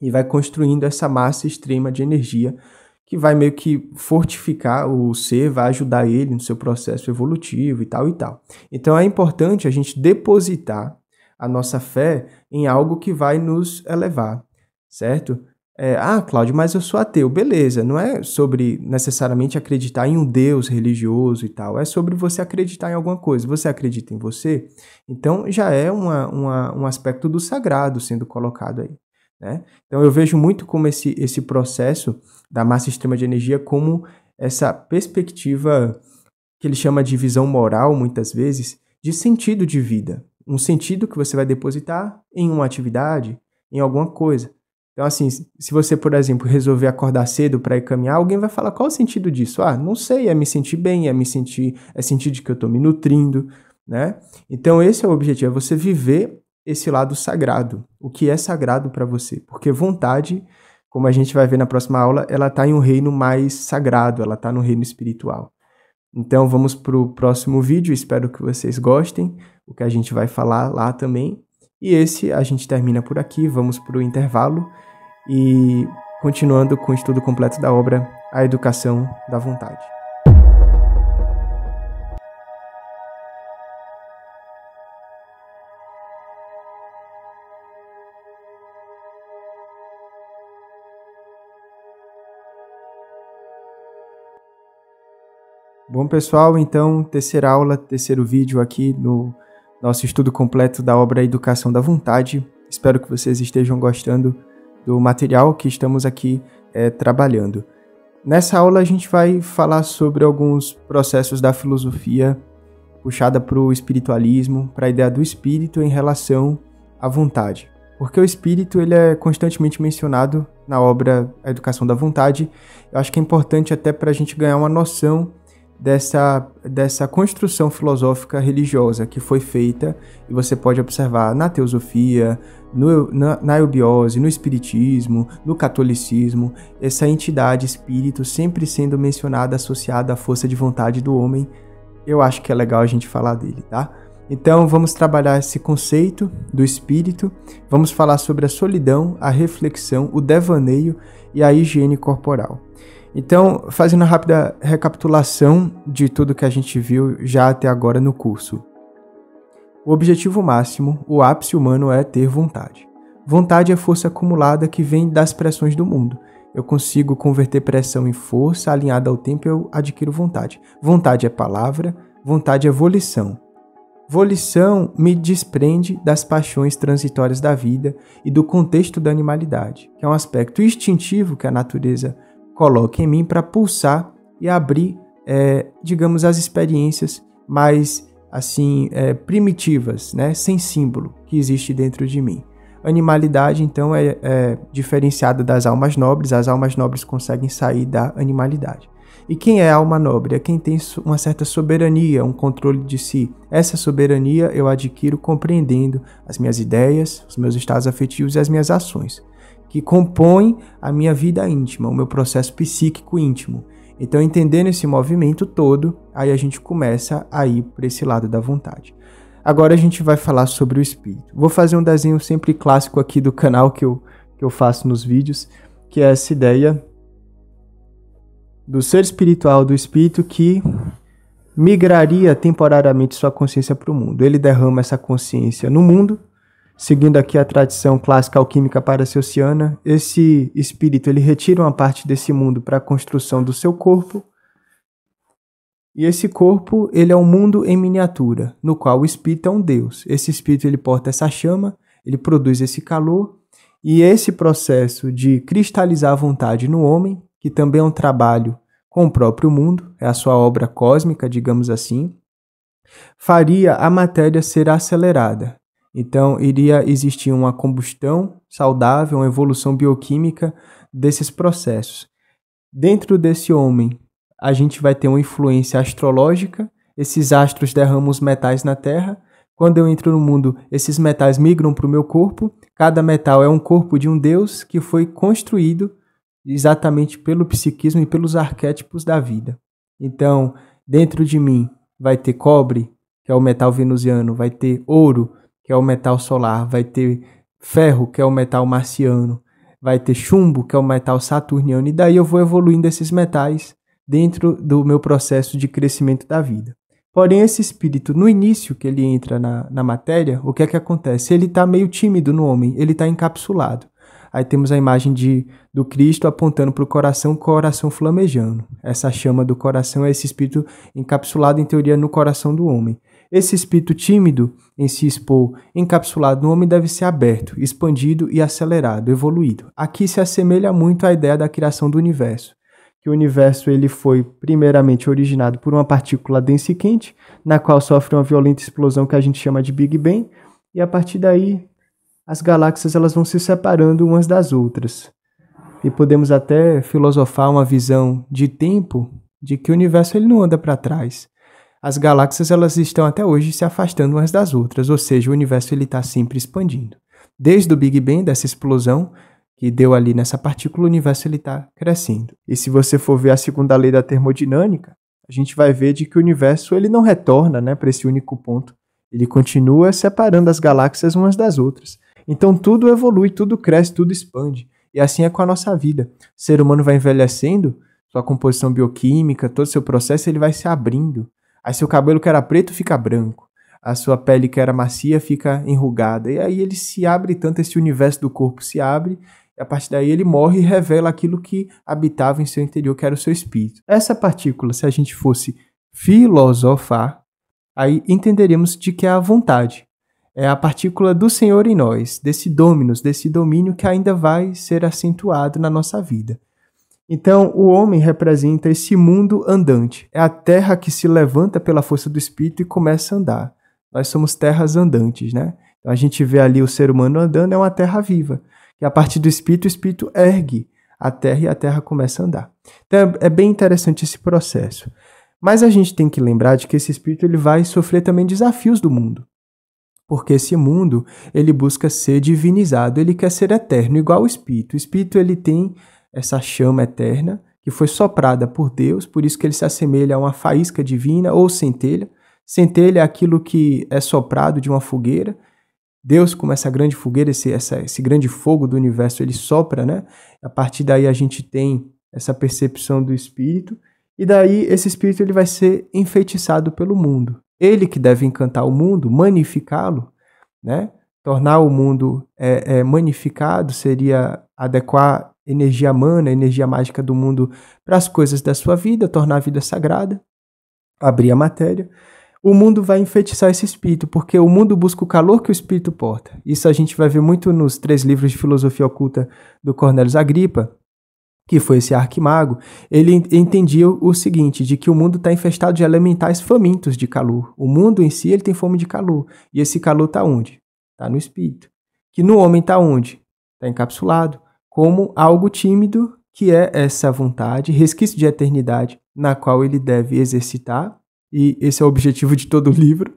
e vai construindo essa massa extrema de energia que vai meio que fortificar o ser, vai ajudar ele no seu processo evolutivo e tal e tal. Então é importante a gente depositar a nossa fé em algo que vai nos elevar, certo? É, ah, Cláudio, mas eu sou ateu. Beleza, não é sobre necessariamente acreditar em um Deus religioso e tal. É sobre você acreditar em alguma coisa. Você acredita em você? Então já é uma, uma, um aspecto do sagrado sendo colocado aí. Né? Então eu vejo muito como esse, esse processo da massa extrema de energia como essa perspectiva que ele chama de visão moral, muitas vezes, de sentido de vida. Um sentido que você vai depositar em uma atividade, em alguma coisa. Então, assim, se você, por exemplo, resolver acordar cedo para ir caminhar, alguém vai falar qual o sentido disso? Ah, não sei, é me sentir bem, é me sentir, é sentir de que eu estou me nutrindo, né? Então, esse é o objetivo, é você viver esse lado sagrado, o que é sagrado para você, porque vontade, como a gente vai ver na próxima aula, ela está em um reino mais sagrado, ela está no reino espiritual. Então, vamos para o próximo vídeo, espero que vocês gostem, o que a gente vai falar lá também. E esse a gente termina por aqui, vamos para o intervalo e continuando com o estudo completo da obra A Educação da Vontade. Bom, pessoal, então, terceira aula, terceiro vídeo aqui no nosso estudo completo da obra Educação da Vontade. Espero que vocês estejam gostando do material que estamos aqui é, trabalhando. Nessa aula a gente vai falar sobre alguns processos da filosofia puxada para o espiritualismo, para a ideia do espírito em relação à vontade. Porque o espírito ele é constantemente mencionado na obra A Educação da Vontade. Eu acho que é importante até para a gente ganhar uma noção dessa, dessa construção filosófica religiosa que foi feita, e você pode observar na teosofia, no, na, na eubiose, no espiritismo, no catolicismo, essa entidade espírito sempre sendo mencionada associada à força de vontade do homem. Eu acho que é legal a gente falar dele, tá? Então vamos trabalhar esse conceito do espírito, vamos falar sobre a solidão, a reflexão, o devaneio e a higiene corporal. Então, fazendo uma rápida recapitulação de tudo que a gente viu já até agora no curso. O objetivo máximo, o ápice humano é ter vontade. Vontade é força acumulada que vem das pressões do mundo. Eu consigo converter pressão em força, alinhada ao tempo eu adquiro vontade. Vontade é palavra, vontade é volição. Volição me desprende das paixões transitórias da vida e do contexto da animalidade, que é um aspecto instintivo que a natureza Coloque em mim para pulsar e abrir, é, digamos, as experiências mais assim é, primitivas, né, sem símbolo que existe dentro de mim. Animalidade então é, é diferenciada das almas nobres. As almas nobres conseguem sair da animalidade. E quem é alma nobre? É quem tem uma certa soberania, um controle de si. Essa soberania eu adquiro compreendendo as minhas ideias, os meus estados afetivos e as minhas ações que compõem a minha vida íntima, o meu processo psíquico íntimo. Então, entendendo esse movimento todo, aí a gente começa a ir para esse lado da vontade. Agora a gente vai falar sobre o espírito. Vou fazer um desenho sempre clássico aqui do canal que eu, que eu faço nos vídeos, que é essa ideia do ser espiritual, do espírito que migraria temporariamente sua consciência para o mundo. Ele derrama essa consciência no mundo Seguindo aqui a tradição clássica alquímica paracelsiana, esse espírito ele retira uma parte desse mundo para a construção do seu corpo. E esse corpo, ele é um mundo em miniatura, no qual o espírito é um deus. Esse espírito ele porta essa chama, ele produz esse calor, e esse processo de cristalizar a vontade no homem, que também é um trabalho com o próprio mundo, é a sua obra cósmica, digamos assim, faria a matéria ser acelerada. Então, iria existir uma combustão saudável, uma evolução bioquímica desses processos. Dentro desse homem, a gente vai ter uma influência astrológica, esses astros derramam os metais na Terra. Quando eu entro no mundo, esses metais migram para o meu corpo. Cada metal é um corpo de um deus que foi construído exatamente pelo psiquismo e pelos arquétipos da vida. Então, dentro de mim vai ter cobre, que é o metal venusiano, vai ter ouro, que é o metal solar, vai ter ferro, que é o metal marciano, vai ter chumbo, que é o metal saturniano, e daí eu vou evoluindo esses metais dentro do meu processo de crescimento da vida. Porém, esse espírito, no início que ele entra na, na matéria, o que é que acontece? Ele está meio tímido no homem, ele está encapsulado. Aí temos a imagem de, do Cristo apontando para o coração, coração flamejando. Essa chama do coração é esse espírito encapsulado, em teoria, no coração do homem. Esse espírito tímido em se expor, encapsulado no homem, deve ser aberto, expandido e acelerado, evoluído. Aqui se assemelha muito à ideia da criação do universo, que o universo ele foi primeiramente originado por uma partícula densa e quente, na qual sofre uma violenta explosão que a gente chama de Big Bang, e a partir daí as galáxias elas vão se separando umas das outras. E podemos até filosofar uma visão de tempo de que o universo ele não anda para trás as galáxias elas estão até hoje se afastando umas das outras, ou seja, o universo está sempre expandindo. Desde o Big Bang, dessa explosão que deu ali nessa partícula, o universo está crescendo. E se você for ver a segunda lei da termodinâmica, a gente vai ver de que o universo ele não retorna né, para esse único ponto. Ele continua separando as galáxias umas das outras. Então tudo evolui, tudo cresce, tudo expande. E assim é com a nossa vida. O ser humano vai envelhecendo, sua composição bioquímica, todo o seu processo, ele vai se abrindo. Aí seu cabelo que era preto fica branco. A sua pele que era macia fica enrugada. E aí ele se abre tanto, esse universo do corpo se abre. E a partir daí ele morre e revela aquilo que habitava em seu interior, que era o seu espírito. Essa partícula, se a gente fosse filosofar, aí entenderíamos de que é a vontade. É a partícula do Senhor em nós, desse dominus, desse domínio que ainda vai ser acentuado na nossa vida. Então, o homem representa esse mundo andante. É a terra que se levanta pela força do espírito e começa a andar. Nós somos terras andantes, né? Então, a gente vê ali o ser humano andando, é uma terra viva. E a partir do espírito, o espírito ergue a terra e a terra começa a andar. Então, é, é bem interessante esse processo. Mas a gente tem que lembrar de que esse espírito ele vai sofrer também desafios do mundo. Porque esse mundo, ele busca ser divinizado, ele quer ser eterno, igual o espírito. O espírito ele tem essa chama eterna que foi soprada por Deus, por isso que ele se assemelha a uma faísca divina ou centelha. Centelha é aquilo que é soprado de uma fogueira. Deus, como essa grande fogueira, esse, essa, esse grande fogo do universo, ele sopra, né? A partir daí a gente tem essa percepção do espírito, e daí esse espírito ele vai ser enfeitiçado pelo mundo. Ele que deve encantar o mundo, manificá lo né? tornar o mundo é, é, seria adequar energia mana, energia mágica do mundo para as coisas da sua vida, tornar a vida sagrada, abrir a matéria, o mundo vai enfeitiçar esse espírito, porque o mundo busca o calor que o espírito porta. Isso a gente vai ver muito nos três livros de filosofia oculta do Cornelius Agripa, que foi esse arquimago. Ele entendia o seguinte, de que o mundo está infestado de elementais famintos de calor. O mundo em si ele tem fome de calor. E esse calor está onde? Está no espírito. Que no homem está onde? Está encapsulado como algo tímido, que é essa vontade, resquício de eternidade, na qual ele deve exercitar, e esse é o objetivo de todo o livro,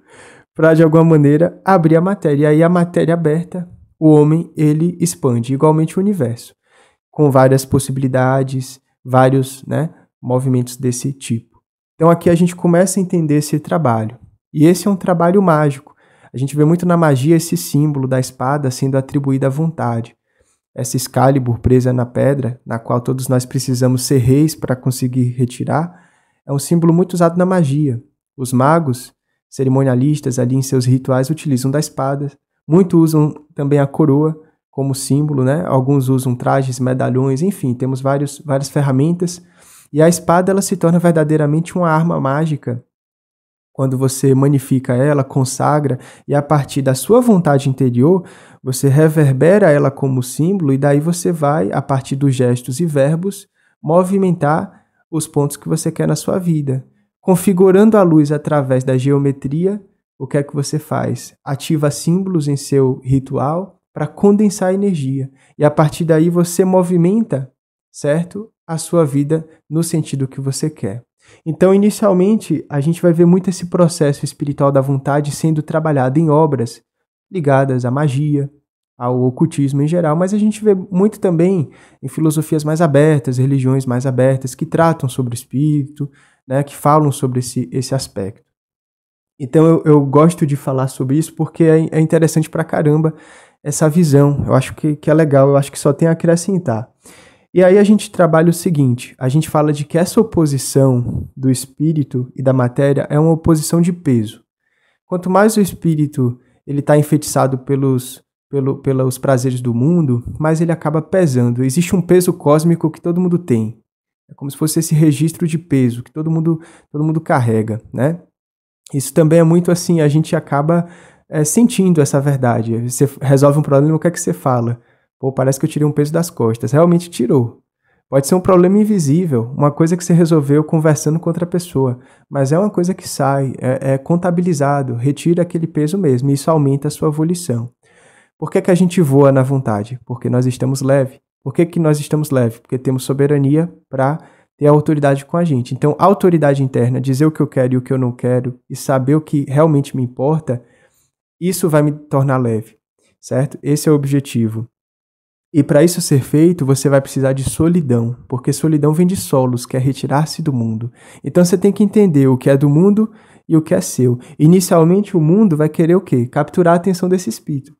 para de alguma maneira abrir a matéria. E aí a matéria aberta, o homem ele expande igualmente o universo, com várias possibilidades, vários, né, movimentos desse tipo. Então aqui a gente começa a entender esse trabalho. E esse é um trabalho mágico. A gente vê muito na magia esse símbolo da espada sendo atribuído à vontade essa Excalibur presa na pedra, na qual todos nós precisamos ser reis para conseguir retirar, é um símbolo muito usado na magia. Os magos, cerimonialistas ali em seus rituais utilizam da espada, muitos usam também a coroa como símbolo, né? Alguns usam trajes, medalhões, enfim, temos vários, várias ferramentas. E a espada ela se torna verdadeiramente uma arma mágica quando você manifica ela, consagra, e a partir da sua vontade interior, você reverbera ela como símbolo, e daí você vai, a partir dos gestos e verbos, movimentar os pontos que você quer na sua vida. Configurando a luz através da geometria, o que é que você faz? Ativa símbolos em seu ritual para condensar a energia, e a partir daí você movimenta, certo? A sua vida no sentido que você quer. Então, inicialmente, a gente vai ver muito esse processo espiritual da vontade sendo trabalhado em obras ligadas à magia, ao ocultismo em geral, mas a gente vê muito também em filosofias mais abertas, religiões mais abertas, que tratam sobre o espírito, né, que falam sobre esse, esse aspecto. Então eu, eu gosto de falar sobre isso porque é, é interessante pra caramba essa visão. Eu acho que, que é legal, eu acho que só tem a acrescentar. E aí a gente trabalha o seguinte: a gente fala de que essa oposição do espírito e da matéria é uma oposição de peso. Quanto mais o espírito ele está enfeitiçado pelos, pelo, pelos prazeres do mundo, mais ele acaba pesando. Existe um peso cósmico que todo mundo tem. É como se fosse esse registro de peso que todo mundo, todo mundo carrega, né? Isso também é muito assim, a gente acaba é, sentindo essa verdade. Você resolve um problema, o que é que você fala? Pô, parece que eu tirei um peso das costas. Realmente tirou. Pode ser um problema invisível, uma coisa que você resolveu conversando com outra pessoa, mas é uma coisa que sai, é, é contabilizado, retira aquele peso mesmo, e isso aumenta a sua volição. Por que, é que a gente voa na vontade? Porque nós estamos leve. Por que, que nós estamos leve? Porque temos soberania para ter a autoridade com a gente. Então, a autoridade interna, dizer o que eu quero e o que eu não quero, e saber o que realmente me importa, isso vai me tornar leve, certo? Esse é o objetivo. E para isso ser feito, você vai precisar de solidão, porque solidão vem de solos, que é retirar-se do mundo. Então você tem que entender o que é do mundo e o que é seu. Inicialmente o mundo vai querer o quê? Capturar a atenção desse espírito.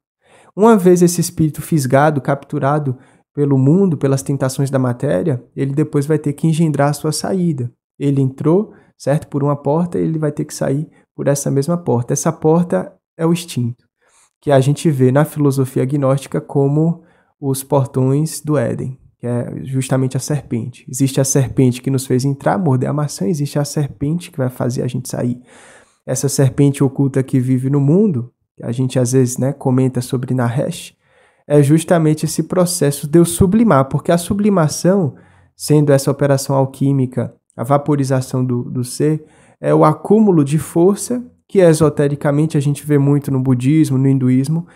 Uma vez esse espírito fisgado, capturado pelo mundo, pelas tentações da matéria, ele depois vai ter que engendrar a sua saída. Ele entrou, certo, por uma porta, ele vai ter que sair por essa mesma porta. Essa porta é o instinto, que a gente vê na filosofia agnóstica como os portões do Éden, que é justamente a serpente. Existe a serpente que nos fez entrar, morder a maçã, existe a serpente que vai fazer a gente sair. Essa serpente oculta que vive no mundo, que a gente às vezes né, comenta sobre na hash, é justamente esse processo de eu sublimar, porque a sublimação, sendo essa operação alquímica, a vaporização do, do ser, é o acúmulo de força que esotericamente a gente vê muito no budismo, no hinduísmo,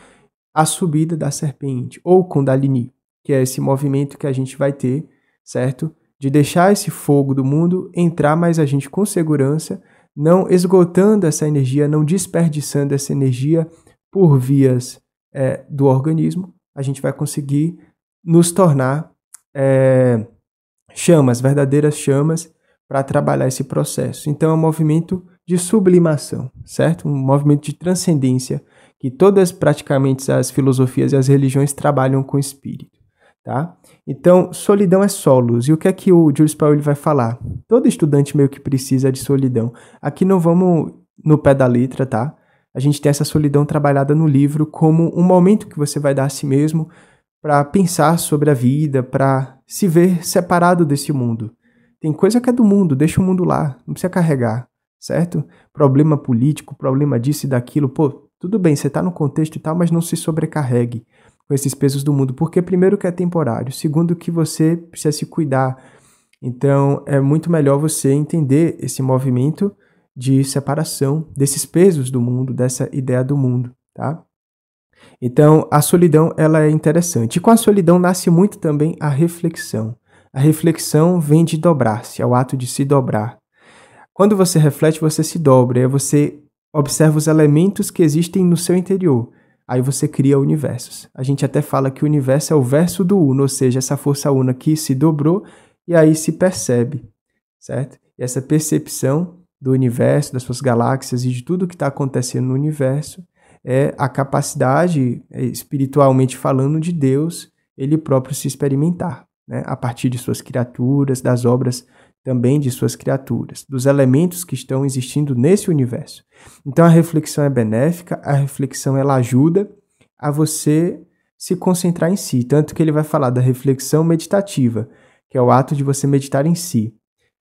a subida da serpente, ou Kundalini, que é esse movimento que a gente vai ter, certo? De deixar esse fogo do mundo entrar mais a gente com segurança, não esgotando essa energia, não desperdiçando essa energia por vias é, do organismo, a gente vai conseguir nos tornar é, chamas, verdadeiras chamas, para trabalhar esse processo. Então é um movimento de sublimação, certo? Um movimento de transcendência que todas praticamente as filosofias e as religiões trabalham com o espírito, tá? Então, solidão é solos. E o que é que o Jules Paul vai falar? Todo estudante meio que precisa de solidão. Aqui não vamos no pé da letra, tá? A gente tem essa solidão trabalhada no livro como um momento que você vai dar a si mesmo para pensar sobre a vida, para se ver separado desse mundo. Tem coisa que é do mundo, deixa o mundo lá, não precisa carregar, certo? Problema político, problema disso e daquilo, pô, tudo bem, você está no contexto e tal, mas não se sobrecarregue com esses pesos do mundo, porque primeiro que é temporário, segundo que você precisa se cuidar. Então é muito melhor você entender esse movimento de separação desses pesos do mundo, dessa ideia do mundo, tá? Então a solidão ela é interessante. E com a solidão nasce muito também a reflexão. A reflexão vem de dobrar-se, é o ato de se dobrar. Quando você reflete, você se dobra, é você observa os elementos que existem no seu interior. Aí você cria universos. A gente até fala que o universo é o verso do Uno, ou seja, essa força Una que se dobrou e aí se percebe, certo? E essa percepção do universo, das suas galáxias e de tudo que está acontecendo no universo é a capacidade, é, espiritualmente falando, de Deus ele próprio se experimentar, né? a partir de suas criaturas, das obras também de suas criaturas, dos elementos que estão existindo nesse universo. Então a reflexão é benéfica, a reflexão ela ajuda a você se concentrar em si, tanto que ele vai falar da reflexão meditativa, que é o ato de você meditar em si.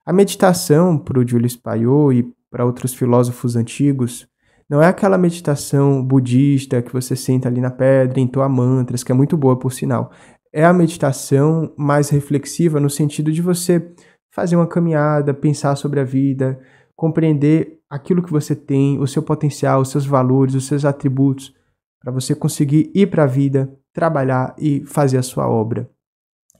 A meditação para o Júlio Paiô e para outros filósofos antigos não é aquela meditação budista que você senta ali na pedra, entoa mantras, que é muito boa por sinal. É a meditação mais reflexiva no sentido de você fazer uma caminhada, pensar sobre a vida, compreender aquilo que você tem, o seu potencial, os seus valores, os seus atributos, para você conseguir ir para a vida, trabalhar e fazer a sua obra.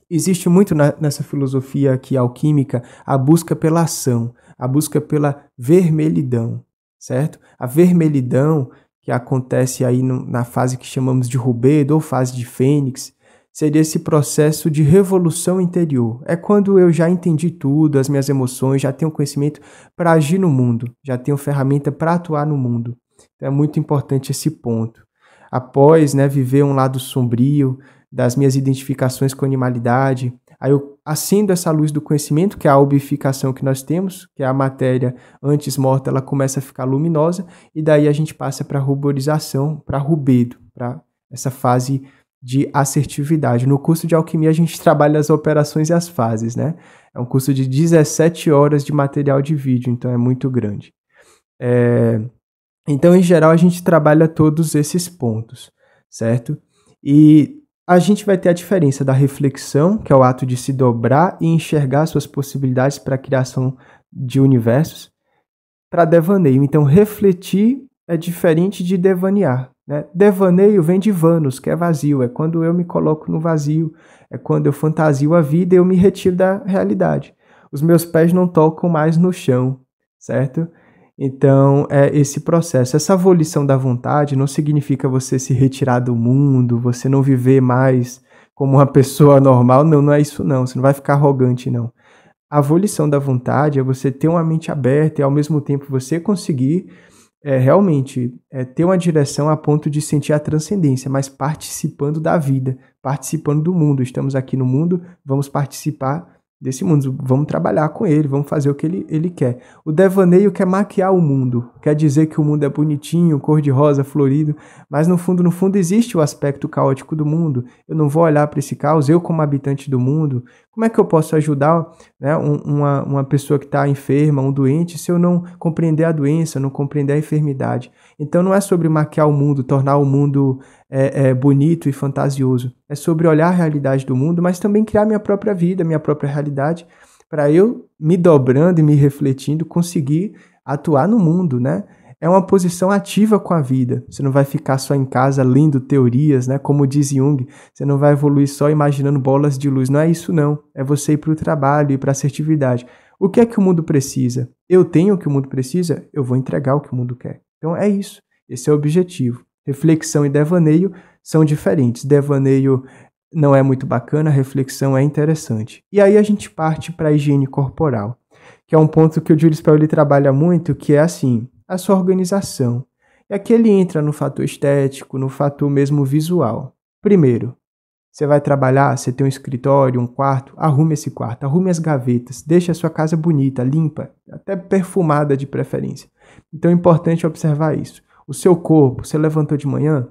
Existe muito na, nessa filosofia aqui alquímica a busca pela ação, a busca pela vermelhidão, certo? A vermelhidão que acontece aí no, na fase que chamamos de rubedo ou fase de fênix, seria esse processo de revolução interior. É quando eu já entendi tudo, as minhas emoções, já tenho conhecimento para agir no mundo, já tenho ferramenta para atuar no mundo. Então é muito importante esse ponto. Após né, viver um lado sombrio das minhas identificações com animalidade, aí eu acendo essa luz do conhecimento, que é a albificação que nós temos, que é a matéria antes morta, ela começa a ficar luminosa, e daí a gente passa para a ruborização, para rubedo, para essa fase de assertividade. No curso de alquimia, a gente trabalha as operações e as fases, né? É um curso de 17 horas de material de vídeo, então é muito grande. É... Então, em geral, a gente trabalha todos esses pontos, certo? E a gente vai ter a diferença da reflexão, que é o ato de se dobrar e enxergar suas possibilidades para a criação de universos, para devaneio. Então, refletir é diferente de devanear. Né? Devaneio vem de vanos, que é vazio, é quando eu me coloco no vazio, é quando eu fantasio a vida e eu me retiro da realidade. Os meus pés não tocam mais no chão, certo? Então, é esse processo. Essa abolição da vontade não significa você se retirar do mundo, você não viver mais como uma pessoa normal. Não, não é isso, não. Você não vai ficar arrogante, não. A abolição da vontade é você ter uma mente aberta e, ao mesmo tempo, você conseguir é, realmente é, ter uma direção a ponto de sentir a transcendência, mas participando da vida, participando do mundo. Estamos aqui no mundo, vamos participar desse mundo, vamos trabalhar com ele, vamos fazer o que ele, ele quer. O devaneio quer maquiar o mundo, quer dizer que o mundo é bonitinho, cor-de-rosa, florido, mas no fundo, no fundo, existe o aspecto caótico do mundo. Eu não vou olhar para esse caos, eu como habitante do mundo, como é que eu posso ajudar né, uma, uma pessoa que está enferma, um doente, se eu não compreender a doença, não compreender a enfermidade? Então não é sobre maquiar o mundo, tornar o mundo é, é, bonito e fantasioso. É sobre olhar a realidade do mundo, mas também criar minha própria vida, minha própria realidade, para eu, me dobrando e me refletindo, conseguir atuar no mundo, né? é uma posição ativa com a vida. Você não vai ficar só em casa lendo teorias, né? Como diz Jung, você não vai evoluir só imaginando bolas de luz. Não é isso não. É você ir para o trabalho e para a assertividade. O que é que o mundo precisa? Eu tenho o que o mundo precisa, eu vou entregar o que o mundo quer. Então é isso. Esse é o objetivo. Reflexão e devaneio são diferentes. Devaneio não é muito bacana, reflexão é interessante. E aí a gente parte para a higiene corporal, que é um ponto que o Júlio Spell trabalha muito, que é assim, a sua organização. E aqui ele entra no fator estético, no fator mesmo visual. Primeiro, você vai trabalhar, você tem um escritório, um quarto, arrume esse quarto, arrume as gavetas, deixe a sua casa bonita, limpa, até perfumada de preferência. Então é importante observar isso. O seu corpo, você levantou de manhã,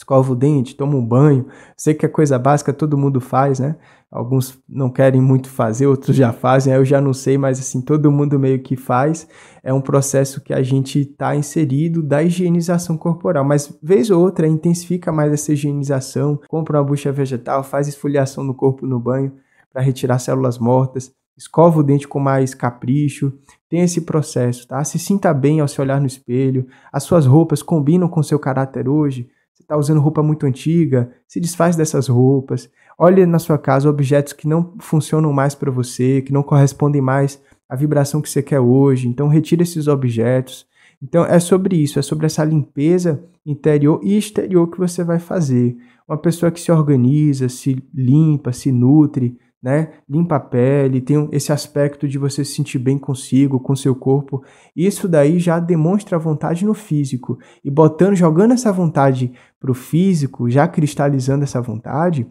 escova o dente, toma um banho. Sei que é coisa básica, todo mundo faz, né? Alguns não querem muito fazer, outros já fazem, eu já não sei, mas assim, todo mundo meio que faz. É um processo que a gente está inserido da higienização corporal, mas vez ou outra intensifica mais essa higienização, compra uma bucha vegetal, faz esfoliação no corpo no banho para retirar células mortas escova o dente com mais capricho, tem esse processo, tá? Se sinta bem ao se olhar no espelho, as suas roupas combinam com seu caráter hoje, você está usando roupa muito antiga, se desfaz dessas roupas. Olha na sua casa objetos que não funcionam mais para você, que não correspondem mais à vibração que você quer hoje. Então, retira esses objetos. Então, é sobre isso, é sobre essa limpeza interior e exterior que você vai fazer. Uma pessoa que se organiza, se limpa, se nutre, né? Limpa a pele, tem esse aspecto de você se sentir bem consigo, com seu corpo. Isso daí já demonstra a vontade no físico. E botando, jogando essa vontade pro físico, já cristalizando essa vontade,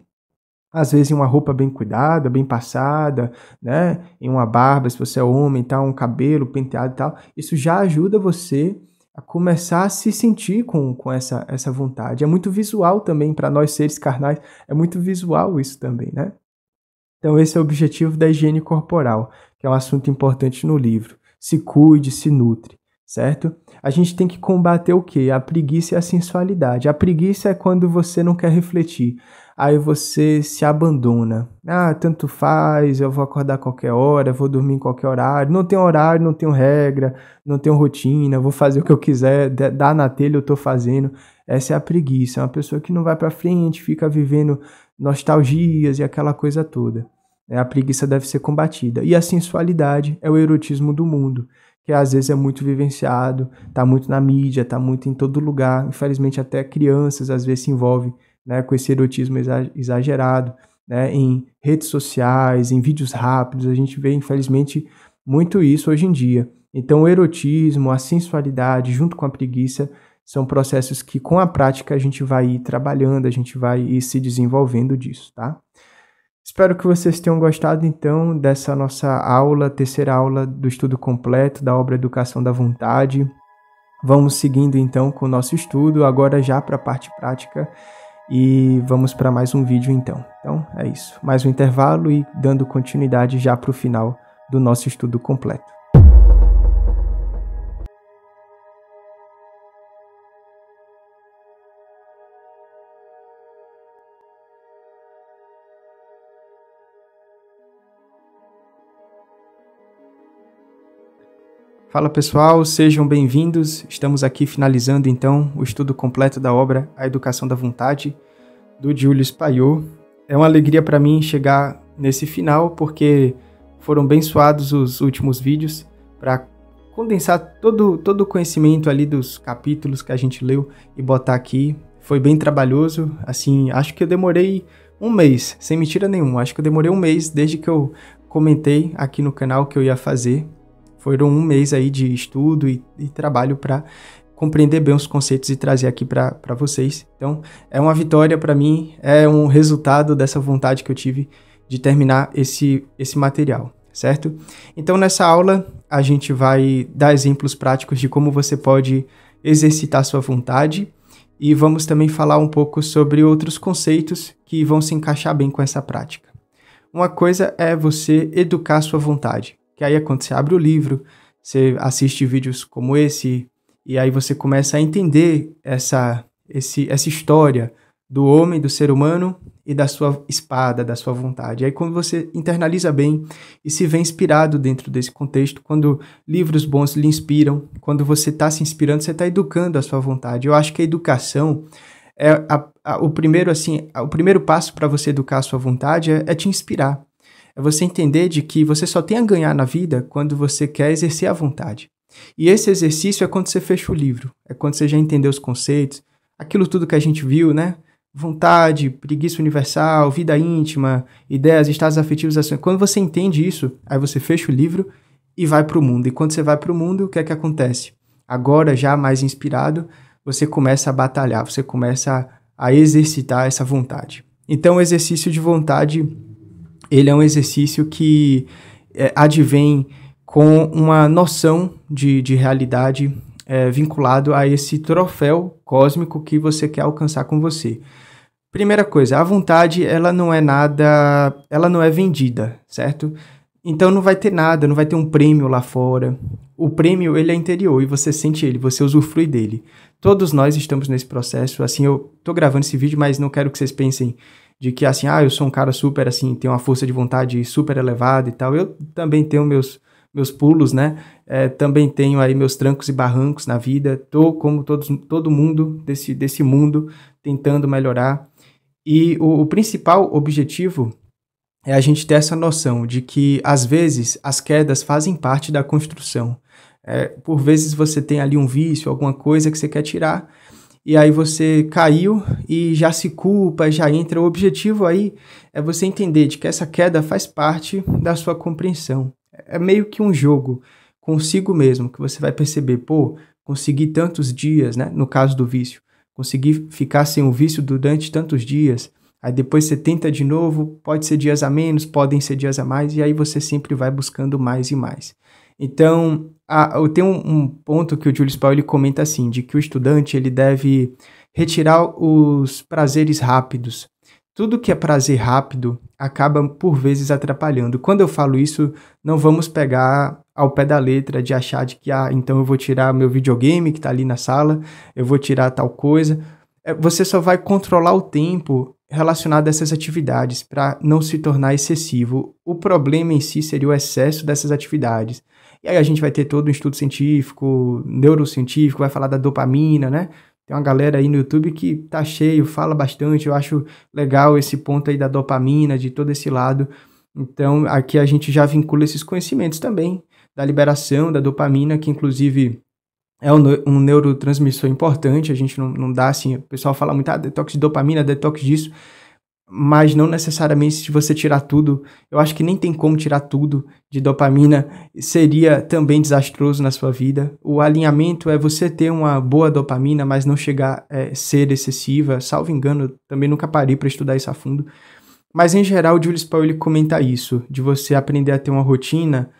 às vezes em uma roupa bem cuidada, bem passada, né? Em uma barba, se você é homem, tal, um cabelo penteado e tal, isso já ajuda você a começar a se sentir com, com essa, essa vontade. É muito visual também para nós seres carnais, é muito visual isso também, né? Então, esse é o objetivo da higiene corporal, que é um assunto importante no livro. Se cuide, se nutre, certo? A gente tem que combater o quê? A preguiça e a sensualidade. A preguiça é quando você não quer refletir, aí você se abandona. Ah, tanto faz, eu vou acordar qualquer hora, vou dormir em qualquer horário. Não tenho horário, não tenho regra, não tenho rotina, vou fazer o que eu quiser, Dá na telha eu tô fazendo. Essa é a preguiça, é uma pessoa que não vai para frente, fica vivendo nostalgias e aquela coisa toda. É, a preguiça deve ser combatida. E a sensualidade é o erotismo do mundo, que às vezes é muito vivenciado, está muito na mídia, está muito em todo lugar. Infelizmente, até crianças às vezes se envolvem né, com esse erotismo exagerado, né, em redes sociais, em vídeos rápidos. A gente vê, infelizmente, muito isso hoje em dia. Então, o erotismo, a sensualidade, junto com a preguiça, são processos que com a prática a gente vai ir trabalhando, a gente vai ir se desenvolvendo disso, tá? Espero que vocês tenham gostado então dessa nossa aula, terceira aula do estudo completo da obra Educação da Vontade. Vamos seguindo então com o nosso estudo, agora já para a parte prática e vamos para mais um vídeo então. Então é isso, mais um intervalo e dando continuidade já para o final do nosso estudo completo. Fala pessoal, sejam bem-vindos. Estamos aqui finalizando então o estudo completo da obra A Educação da Vontade, do Julius Paiot. É uma alegria para mim chegar nesse final, porque foram bem suados os últimos vídeos para condensar todo, todo o conhecimento ali dos capítulos que a gente leu e botar aqui. Foi bem trabalhoso, assim, acho que eu demorei um mês, sem mentira nenhuma, acho que eu demorei um mês desde que eu comentei aqui no canal que eu ia fazer foram um mês aí de estudo e, e trabalho para compreender bem os conceitos e trazer aqui para vocês. Então, é uma vitória para mim, é um resultado dessa vontade que eu tive de terminar esse, esse material, certo? Então, nessa aula, a gente vai dar exemplos práticos de como você pode exercitar sua vontade e vamos também falar um pouco sobre outros conceitos que vão se encaixar bem com essa prática. Uma coisa é você educar sua vontade. Que aí é quando você abre o livro, você assiste vídeos como esse, e aí você começa a entender essa, esse, essa história do homem, do ser humano e da sua espada, da sua vontade. E aí quando você internaliza bem e se vê inspirado dentro desse contexto, quando livros bons lhe inspiram, quando você está se inspirando, você está educando a sua vontade. Eu acho que a educação é a, a, o primeiro assim, a, o primeiro passo para você educar a sua vontade é, é te inspirar. É você entender de que você só tem a ganhar na vida quando você quer exercer a vontade. E esse exercício é quando você fecha o livro, é quando você já entendeu os conceitos, aquilo tudo que a gente viu, né? Vontade, preguiça universal, vida íntima, ideias, estados afetivos, ações. Quando você entende isso, aí você fecha o livro e vai para o mundo. E quando você vai para o mundo, o que é que acontece? Agora, já mais inspirado, você começa a batalhar, você começa a, a exercitar essa vontade. Então, o exercício de vontade ele é um exercício que é, advém com uma noção de, de realidade é, vinculado a esse troféu cósmico que você quer alcançar com você. Primeira coisa, a vontade ela não é nada, ela não é vendida, certo? Então não vai ter nada, não vai ter um prêmio lá fora. O prêmio ele é interior e você sente ele, você usufrui dele. Todos nós estamos nesse processo. Assim, eu tô gravando esse vídeo, mas não quero que vocês pensem de que assim, ah, eu sou um cara super assim, tenho uma força de vontade super elevada e tal. Eu também tenho meus meus pulos, né? É, também tenho aí meus trancos e barrancos na vida. Tô como todos, todo mundo desse, desse mundo tentando melhorar. E o, o principal objetivo é a gente ter essa noção de que às vezes as quedas fazem parte da construção. É, por vezes você tem ali um vício, alguma coisa que você quer tirar, e aí você caiu e já se culpa, já entra. O objetivo aí é você entender de que essa queda faz parte da sua compreensão. É meio que um jogo consigo mesmo, que você vai perceber, pô, consegui tantos dias, né? No caso do vício, consegui ficar sem o vício durante tantos dias. Aí depois você tenta de novo, pode ser dias a menos, podem ser dias a mais, e aí você sempre vai buscando mais e mais. Então, a, tem um, um, ponto que o Julius Paul ele comenta assim, de que o estudante ele deve retirar os prazeres rápidos. Tudo que é prazer rápido acaba por vezes atrapalhando. Quando eu falo isso, não vamos pegar ao pé da letra de achar de que ah, então eu vou tirar meu videogame que está ali na sala, eu vou tirar tal coisa. É, você só vai controlar o tempo relacionado a essas atividades para não se tornar excessivo. O problema em si seria o excesso dessas atividades. E aí a gente vai ter todo um estudo científico, neurocientífico, vai falar da dopamina, né? Tem uma galera aí no YouTube que tá cheio, fala bastante. Eu acho legal esse ponto aí da dopamina, de todo esse lado. Então, aqui a gente já vincula esses conhecimentos também da liberação da dopamina, que inclusive é um, neurotransmissor importante. A gente não, não dá assim, o pessoal fala muito, ah, detox de dopamina, detox disso mas não necessariamente se você tirar tudo. Eu acho que nem tem como tirar tudo de dopamina, seria também desastroso na sua vida. O alinhamento é você ter uma boa dopamina, mas não chegar a eh, é, ser excessiva. Salvo engano, também nunca parei para estudar isso a fundo. Mas em geral, o Julius Paul ele comenta isso, de você aprender a ter uma rotina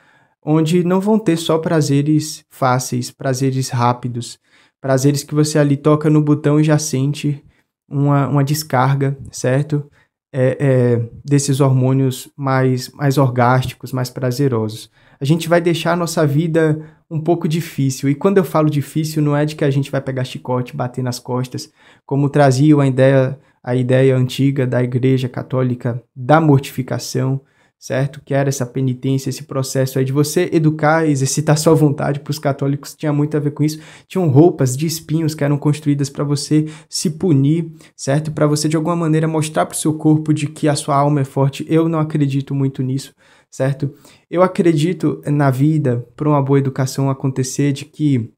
onde não vão ter só prazeres fáceis, prazeres rápidos, prazeres que você ali toca no botão e já sente uma, uma descarga, certo? é, é, desses hormônios mais, mais orgásticos, mais prazerosos. A gente vai deixar a nossa vida um pouco difícil. E quando eu falo difícil, não é de que a gente vai pegar chicote, bater nas costas, como trazia a ideia, a ideia antiga da Igreja Católica da mortificação, certo? Que era essa penitência, esse processo aí de você educar e exercitar sua vontade para os católicos, tinha muito a ver com isso. Tinham roupas de espinhos que eram construídas para você se punir, certo? Para você de alguma maneira mostrar para o seu corpo de que a sua alma é forte. Eu não acredito muito nisso, certo? Eu acredito na vida, para uma boa educação acontecer, de que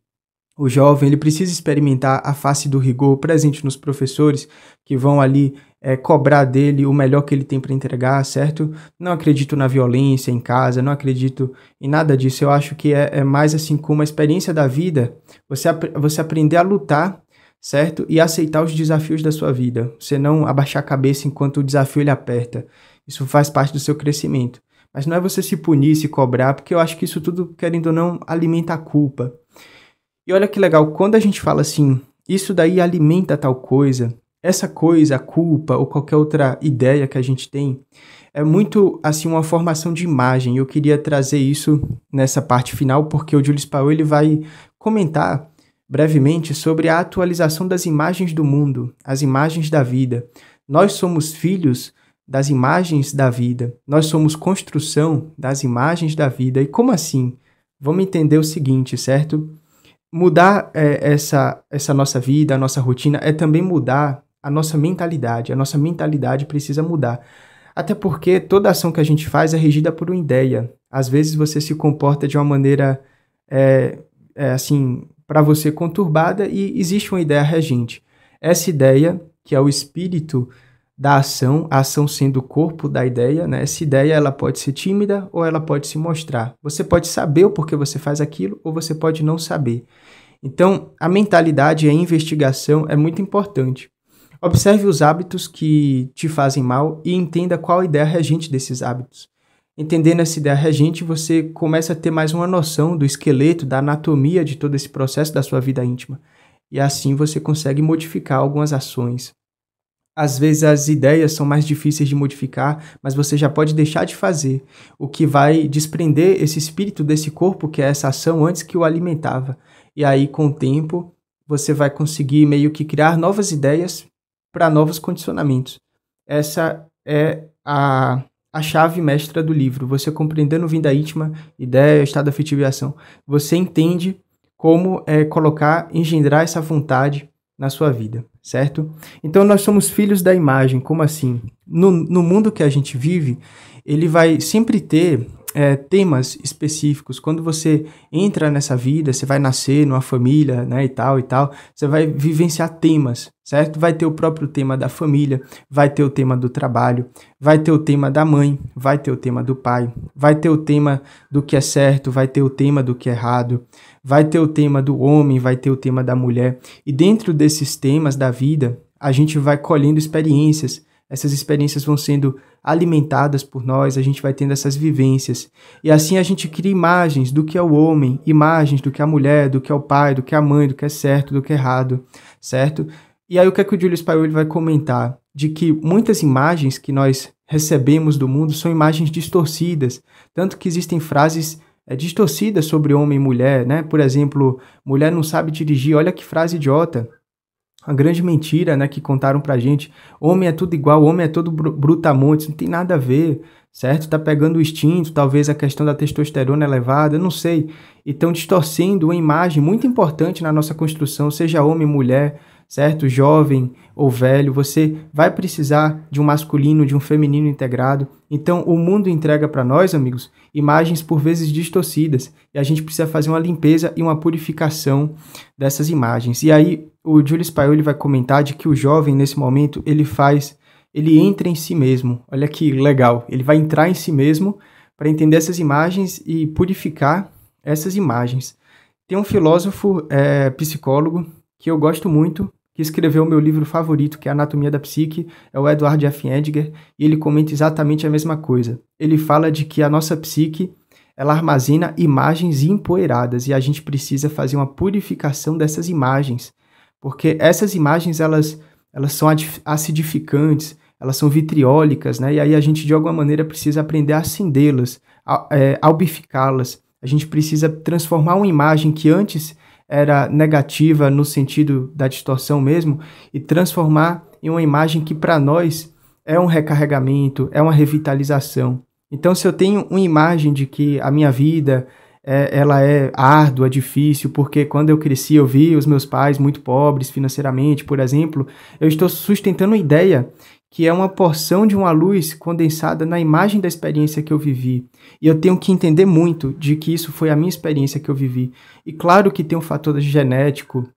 o jovem ele precisa experimentar a face do rigor presente nos professores que vão ali é, cobrar dele o melhor que ele tem para entregar, certo? Não acredito na violência em casa, não acredito em nada disso. Eu acho que é, é mais assim como a experiência da vida, você, você aprender a lutar, certo? E aceitar os desafios da sua vida. Você não abaixar a cabeça enquanto o desafio lhe aperta. Isso faz parte do seu crescimento. Mas não é você se punir, se cobrar, porque eu acho que isso tudo, querendo ou não, alimenta a culpa. E olha que legal, quando a gente fala assim, isso daí alimenta tal coisa, essa coisa, a culpa ou qualquer outra ideia que a gente tem, é muito assim uma formação de imagem. Eu queria trazer isso nessa parte final porque o Julius Paul ele vai comentar brevemente sobre a atualização das imagens do mundo, as imagens da vida. Nós somos filhos das imagens da vida. Nós somos construção das imagens da vida. E como assim? Vamos entender o seguinte, certo? mudar é, essa, essa nossa vida, a nossa rotina, é também mudar a nossa mentalidade. A nossa mentalidade precisa mudar. Até porque toda ação que a gente faz é regida por uma ideia. Às vezes você se comporta de uma maneira, é, é assim, para você conturbada e existe uma ideia regente. Essa ideia, que é o espírito da ação, a ação sendo o corpo da ideia, né? Essa ideia ela pode ser tímida ou ela pode se mostrar. Você pode saber o porquê você faz aquilo ou você pode não saber. Então, a mentalidade e a investigação é muito importante. Observe os hábitos que te fazem mal e entenda qual ideia regente desses hábitos. Entendendo essa ideia regente, você começa a ter mais uma noção do esqueleto, da anatomia de todo esse processo da sua vida íntima. E assim você consegue modificar algumas ações. Às vezes as ideias são mais difíceis de modificar, mas você já pode deixar de fazer, o que vai desprender esse espírito desse corpo, que é essa ação antes que o alimentava. E aí, com o tempo, você vai conseguir meio que criar novas ideias para novos condicionamentos. Essa é a, a chave mestra do livro. Você compreendendo vinda íntima, ideia, estado afetivo e ação, você entende como é, colocar, engendrar essa vontade na sua vida, certo? Então nós somos filhos da imagem, como assim? No, no mundo que a gente vive, ele vai sempre ter é, temas específicos. Quando você entra nessa vida, você vai nascer numa família, né, e tal e tal, você vai vivenciar temas, certo? Vai ter o próprio tema da família, vai ter o tema do trabalho, vai ter o tema da mãe, vai ter o tema do pai, vai ter o tema do que é certo, vai ter o tema do que é errado, vai ter o tema do homem, vai ter o tema da mulher. E dentro desses temas da vida, a gente vai colhendo experiências essas experiências vão sendo alimentadas por nós, a gente vai tendo essas vivências. E assim a gente cria imagens do que é o homem, imagens do que é a mulher, do que é o pai, do que é a mãe, do que é certo, do que é errado, certo? E aí o que é que o Júlio Spaioli vai comentar? De que muitas imagens que nós recebemos do mundo são imagens distorcidas, tanto que existem frases é, distorcidas sobre homem e mulher, né? Por exemplo, mulher não sabe dirigir, olha que frase idiota a grande mentira né, que contaram pra gente. Homem é tudo igual, homem é todo brutamontes, não tem nada a ver, certo? Tá pegando o instinto, talvez a questão da testosterona elevada, não sei. E estão distorcendo uma imagem muito importante na nossa construção, seja homem, mulher, certo? Jovem ou velho, você vai precisar de um masculino, de um feminino integrado. Então, o mundo entrega para nós, amigos, imagens por vezes distorcidas, e a gente precisa fazer uma limpeza e uma purificação dessas imagens. E aí, o Julius Paoli vai comentar de que o jovem, nesse momento, ele faz, ele entra em si mesmo. Olha que legal, ele vai entrar em si mesmo para entender essas imagens e purificar essas imagens. Tem um filósofo é, psicólogo que eu gosto muito, que escreveu o meu livro favorito, que é Anatomia da Psique, é o Edward F. Edgar, e ele comenta exatamente a mesma coisa. Ele fala de que a nossa psique ela armazena imagens empoeiradas e a gente precisa fazer uma purificação dessas imagens porque essas imagens elas, elas são acidificantes, elas são vitriólicas, né? E aí a gente de alguma maneira precisa aprender a acendê-las, é, albificá-las. A gente precisa transformar uma imagem que antes era negativa no sentido da distorção mesmo e transformar em uma imagem que para nós é um recarregamento, é uma revitalização. Então, se eu tenho uma imagem de que a minha vida é, ela é árdua, difícil, porque quando eu cresci eu vi os meus pais muito pobres financeiramente, por exemplo, eu estou sustentando a ideia que é uma porção de uma luz condensada na imagem da experiência que eu vivi. E eu tenho que entender muito de que isso foi a minha experiência que eu vivi. E claro que tem um fator genético,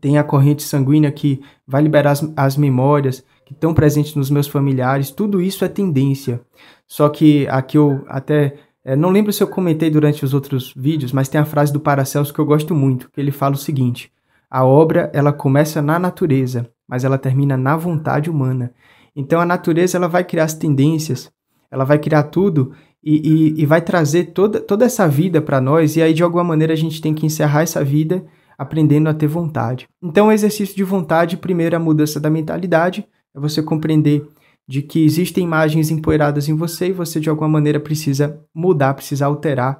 tem a corrente sanguínea que vai liberar as, as memórias que estão presentes nos meus familiares, tudo isso é tendência. Só que aqui eu até é, não lembro se eu comentei durante os outros vídeos, mas tem a frase do Paracelso que eu gosto muito, que ele fala o seguinte: a obra ela começa na natureza, mas ela termina na vontade humana. Então a natureza ela vai criar as tendências, ela vai criar tudo e, e, e vai trazer toda, toda essa vida para nós. E aí de alguma maneira a gente tem que encerrar essa vida aprendendo a ter vontade. Então o exercício de vontade primeiro é a mudança da mentalidade, é você compreender de que existem imagens empoeiradas em você e você de alguma maneira precisa mudar, precisa alterar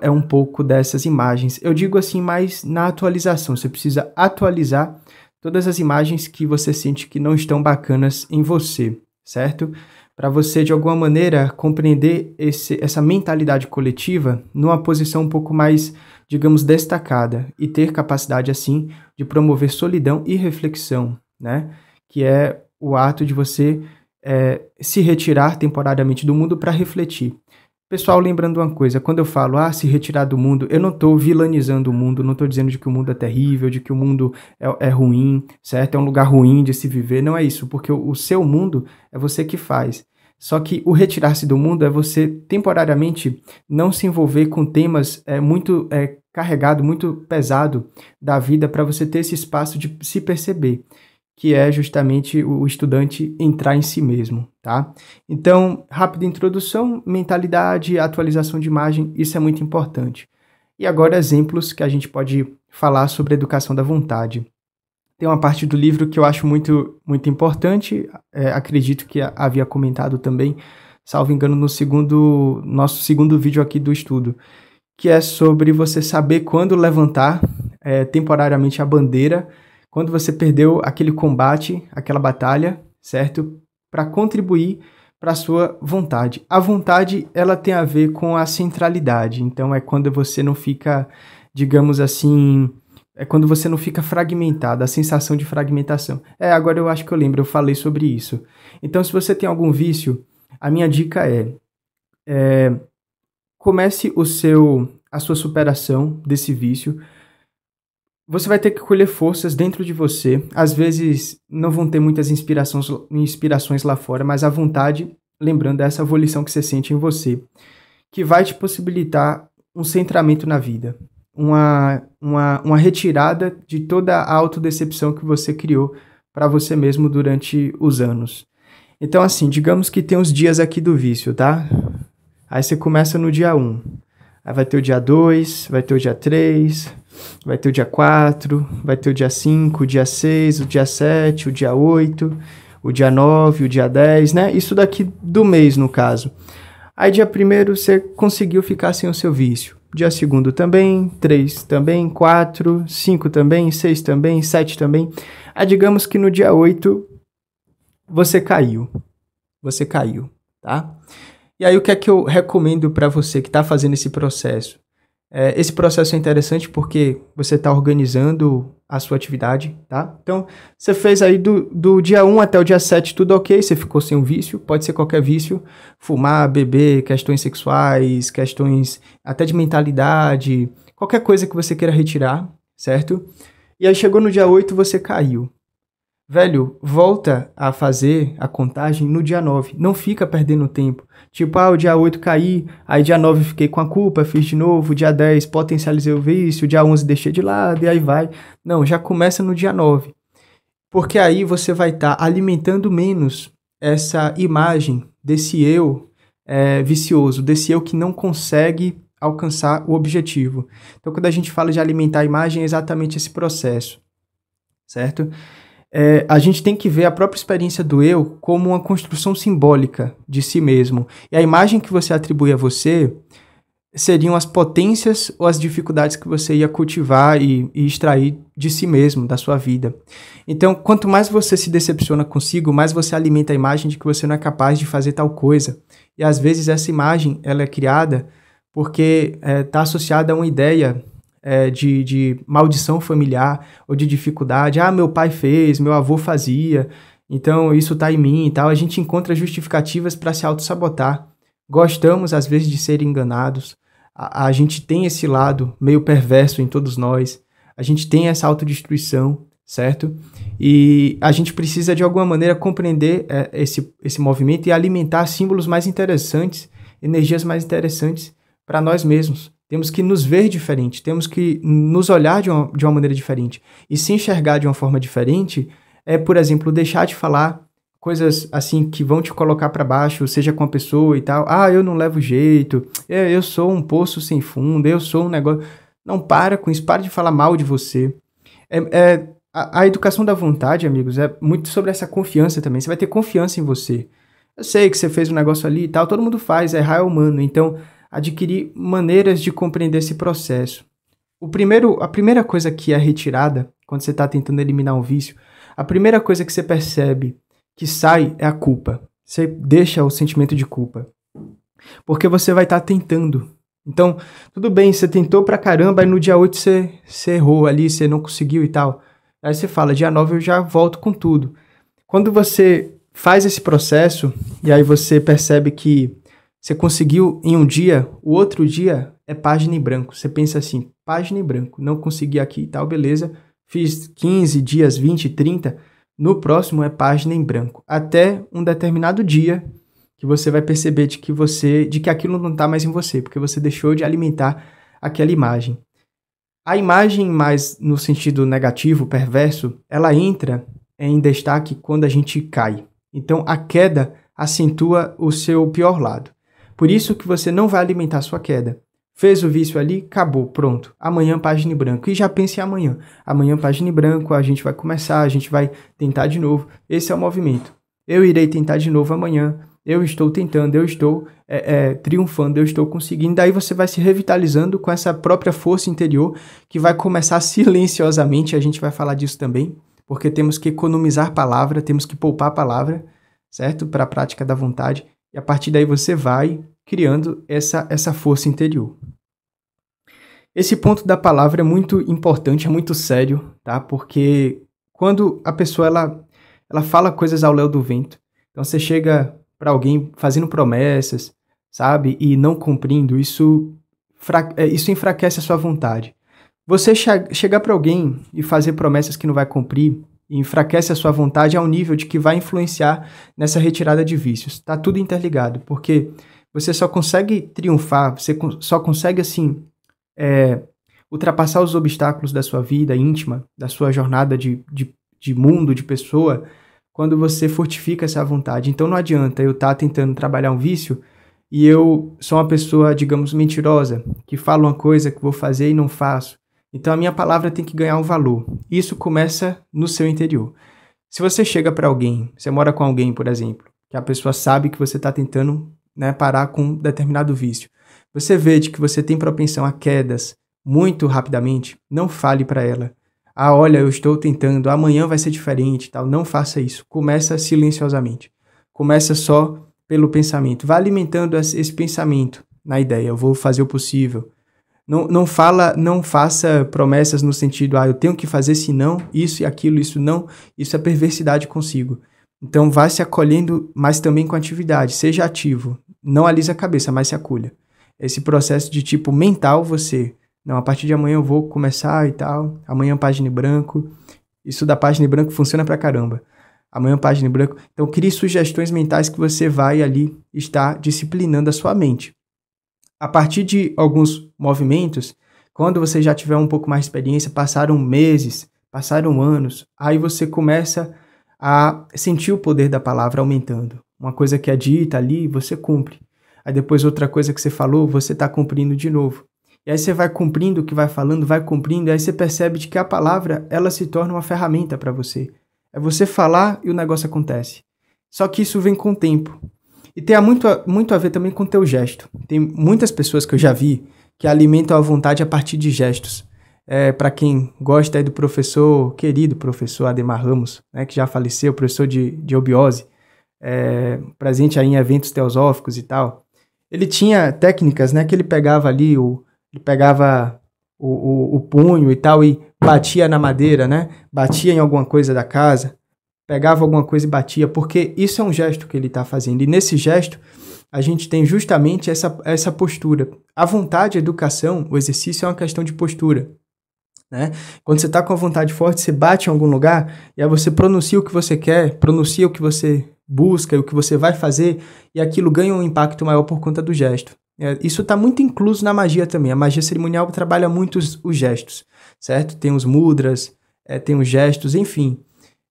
é um pouco dessas imagens. Eu digo assim mais na atualização, você precisa atualizar todas as imagens que você sente que não estão bacanas em você, certo? Para você de alguma maneira compreender esse, essa mentalidade coletiva numa posição um pouco mais, digamos, destacada e ter capacidade assim de promover solidão e reflexão, né? Que é o ato de você é, se retirar temporariamente do mundo para refletir. Pessoal, lembrando uma coisa, quando eu falo, ah, se retirar do mundo, eu não estou vilanizando o mundo, não estou dizendo de que o mundo é terrível, de que o mundo é, é, ruim, certo? É um lugar ruim de se viver, não é isso, porque o, o seu mundo é você que faz. Só que o retirar-se do mundo é você temporariamente não se envolver com temas é, muito é, carregado, muito pesado da vida para você ter esse espaço de se perceber que é justamente o estudante entrar em si mesmo, tá? Então, rápida introdução, mentalidade, atualização de imagem, isso é muito importante. E agora exemplos que a gente pode falar sobre a educação da vontade. Tem uma parte do livro que eu acho muito, muito importante, é, acredito que havia comentado também, salvo engano, no segundo nosso segundo vídeo aqui do estudo, que é sobre você saber quando levantar é, temporariamente a bandeira quando você perdeu aquele combate, aquela batalha, certo? Para contribuir para a sua vontade. A vontade, ela tem a ver com a centralidade. Então é quando você não fica, digamos assim, é quando você não fica fragmentado, a sensação de fragmentação. É, agora eu acho que eu lembro, eu falei sobre isso. Então, se você tem algum vício, a minha dica é, é comece o seu a sua superação desse vício você vai ter que colher forças dentro de você. Às vezes não vão ter muitas inspirações, inspirações lá fora, mas a vontade, lembrando, é essa volição que você sente em você, que vai te possibilitar um centramento na vida, uma, uma, uma retirada de toda a autodecepção que você criou para você mesmo durante os anos. Então, assim, digamos que tem os dias aqui do vício, tá? Aí você começa no dia 1. Aí vai ter o dia 2, vai ter o dia 3, Vai ter o dia 4, vai ter o dia 5, o dia 6, o dia 7, o dia 8, o dia 9, o dia 10, né? Isso daqui do mês, no caso. Aí, dia 1 você conseguiu ficar sem o seu vício. Dia 2 também, 3 também, 4, 5 também, 6 também, 7 também. Aí, digamos que no dia 8 você caiu. Você caiu, tá? E aí, o que é que eu recomendo para você que tá fazendo esse processo? É, esse processo é interessante porque você está organizando a sua atividade, tá? Então, você fez aí do, do dia 1 até o dia 7 tudo ok, você ficou sem um vício, pode ser qualquer vício, fumar, beber, questões sexuais, questões até de mentalidade, qualquer coisa que você queira retirar, certo? E aí chegou no dia 8, você caiu. Velho, volta a fazer a contagem no dia 9, não fica perdendo tempo. Tipo, ah, o dia 8 caí, aí dia 9 fiquei com a culpa, fiz de novo, dia 10 potencializei o vício, dia 11 deixei de lado e aí vai. Não, já começa no dia 9. Porque aí você vai estar tá alimentando menos essa imagem desse eu é, vicioso, desse eu que não consegue alcançar o objetivo. Então, quando a gente fala de alimentar a imagem, é exatamente esse processo, certo? é, a gente tem que ver a própria experiência do eu como uma construção simbólica de si mesmo. E a imagem que você atribui a você seriam as potências ou as dificuldades que você ia cultivar e, e extrair de si mesmo, da sua vida. Então, quanto mais você se decepciona consigo, mais você alimenta a imagem de que você não é capaz de fazer tal coisa. E às vezes essa imagem ela é criada porque está é, tá associada a uma ideia é, de, de maldição familiar ou de dificuldade. Ah, meu pai fez, meu avô fazia, então isso tá em mim e tal. A gente encontra justificativas para se auto-sabotar. Gostamos, às vezes, de ser enganados. A, a gente tem esse lado meio perverso em todos nós. A gente tem essa autodestruição, certo? E a gente precisa, de alguma maneira, compreender é, esse, esse movimento e alimentar símbolos mais interessantes, energias mais interessantes para nós mesmos temos que nos ver diferente, temos que nos olhar de uma, de uma maneira diferente. E se enxergar de uma forma diferente é, por exemplo, deixar de falar coisas assim que vão te colocar para baixo, seja com a pessoa e tal. Ah, eu não levo jeito, é, eu sou um poço sem fundo, eu sou um negócio. Não para com isso, para de falar mal de você. É, é a, a, educação da vontade, amigos, é muito sobre essa confiança também. Você vai ter confiança em você. Eu sei que você fez um negócio ali e tal, todo mundo faz, errar é humano. Então, adquirir maneiras de compreender esse processo. O primeiro, a primeira coisa que é retirada quando você está tentando eliminar um vício, a primeira coisa que você percebe que sai é a culpa. Você deixa o sentimento de culpa. Porque você vai estar tá tentando. Então, tudo bem, você tentou pra caramba e no dia 8 você, você errou ali, você não conseguiu e tal. Aí você fala, dia 9 eu já volto com tudo. Quando você faz esse processo e aí você percebe que você conseguiu em um dia, o outro dia é página em branco. Você pensa assim, página em branco, não consegui aqui e tal, beleza. Fiz 15 dias, 20, 30. No próximo é página em branco. Até um determinado dia que você vai perceber de que você, de que aquilo não está mais em você, porque você deixou de alimentar aquela imagem. A imagem mais no sentido negativo, perverso, ela entra em destaque quando a gente cai. Então a queda acentua o seu pior lado. Por isso que você não vai alimentar sua queda. Fez o vício ali, acabou, pronto. Amanhã página em branco. E já pense em amanhã. Amanhã página em branco, a gente vai começar, a gente vai tentar de novo. Esse é o movimento. Eu irei tentar de novo amanhã. Eu estou tentando, eu estou é, é, triunfando, eu estou conseguindo. Daí você vai se revitalizando com essa própria força interior que vai começar silenciosamente. A gente vai falar disso também, porque temos que economizar palavra, temos que poupar palavra, certo? Para a prática da vontade. E a partir daí você vai criando essa, essa força interior. Esse ponto da palavra é muito importante, é muito sério, tá? Porque quando a pessoa ela, ela fala coisas ao léu do vento, então você chega para alguém fazendo promessas, sabe, e não cumprindo, isso, é, isso enfraquece a sua vontade. Você chegar para alguém e fazer promessas que não vai cumprir, enfraquece a sua vontade ao nível de que vai influenciar nessa retirada de vícios. Tá tudo interligado, porque você só consegue triunfar, você só consegue, assim, é, ultrapassar os obstáculos da sua vida íntima, da sua jornada de, de, de mundo, de pessoa, quando você fortifica essa vontade. Então não adianta eu estar tá tentando trabalhar um vício e eu sou uma pessoa, digamos, mentirosa, que fala uma coisa que vou fazer e não faço. Então a minha palavra tem que ganhar um valor. Isso começa no seu interior. Se você chega para alguém, você mora com alguém, por exemplo, que a pessoa sabe que você está tentando né, parar com um determinado vício, você vê de que você tem propensão a quedas muito rapidamente, não fale para ela. Ah, olha, eu estou tentando, amanhã vai ser diferente, tal. Não faça isso. Começa silenciosamente. Começa só pelo pensamento. Vá alimentando esse pensamento na ideia, eu vou fazer o possível. Não, não fala, não faça promessas no sentido, ah, eu tenho que fazer se não, isso e aquilo, isso não. Isso é perversidade consigo. Então, vá se acolhendo, mas também com atividade. Seja ativo. Não alisa a cabeça, mas se acolha. Esse processo de tipo mental, você. Não, a partir de amanhã eu vou começar e tal. Amanhã página em branco. Isso da página em branco funciona pra caramba. Amanhã página em branco. Então, crie sugestões mentais que você vai ali estar disciplinando a sua mente. A partir de alguns movimentos, quando você já tiver um pouco mais de experiência, passaram meses, passaram anos, aí você começa a sentir o poder da palavra aumentando. Uma coisa que é dita ali, você cumpre. Aí depois outra coisa que você falou, você está cumprindo de novo. E aí você vai cumprindo o que vai falando, vai cumprindo, e aí você percebe de que a palavra, ela se torna uma ferramenta para você. É você falar e o negócio acontece. Só que isso vem com o tempo. E tem muito a, muito a ver também com o teu gesto. Tem muitas pessoas que eu já vi que alimentam a vontade a partir de gestos. É, para quem gosta aí do professor, querido professor Ademar Ramos, né, que já faleceu, professor de, de obiose, é, presente aí em eventos teosóficos e tal. Ele tinha técnicas, né, que ele pegava ali, o, ele pegava o, o, o punho e tal e batia na madeira, né, batia em alguma coisa da casa, pegava alguma coisa e batia, porque isso é um gesto que ele está fazendo. E nesse gesto, a gente tem justamente essa, essa postura. A vontade, a educação, o exercício é uma questão de postura. Né? Quando você está com a vontade forte, você bate em algum lugar e aí você pronuncia o que você quer, pronuncia o que você busca, o que você vai fazer e aquilo ganha um impacto maior por conta do gesto. É, isso está muito incluso na magia também. A magia cerimonial trabalha muito os, os gestos, certo? Tem os mudras, é, tem os gestos, enfim.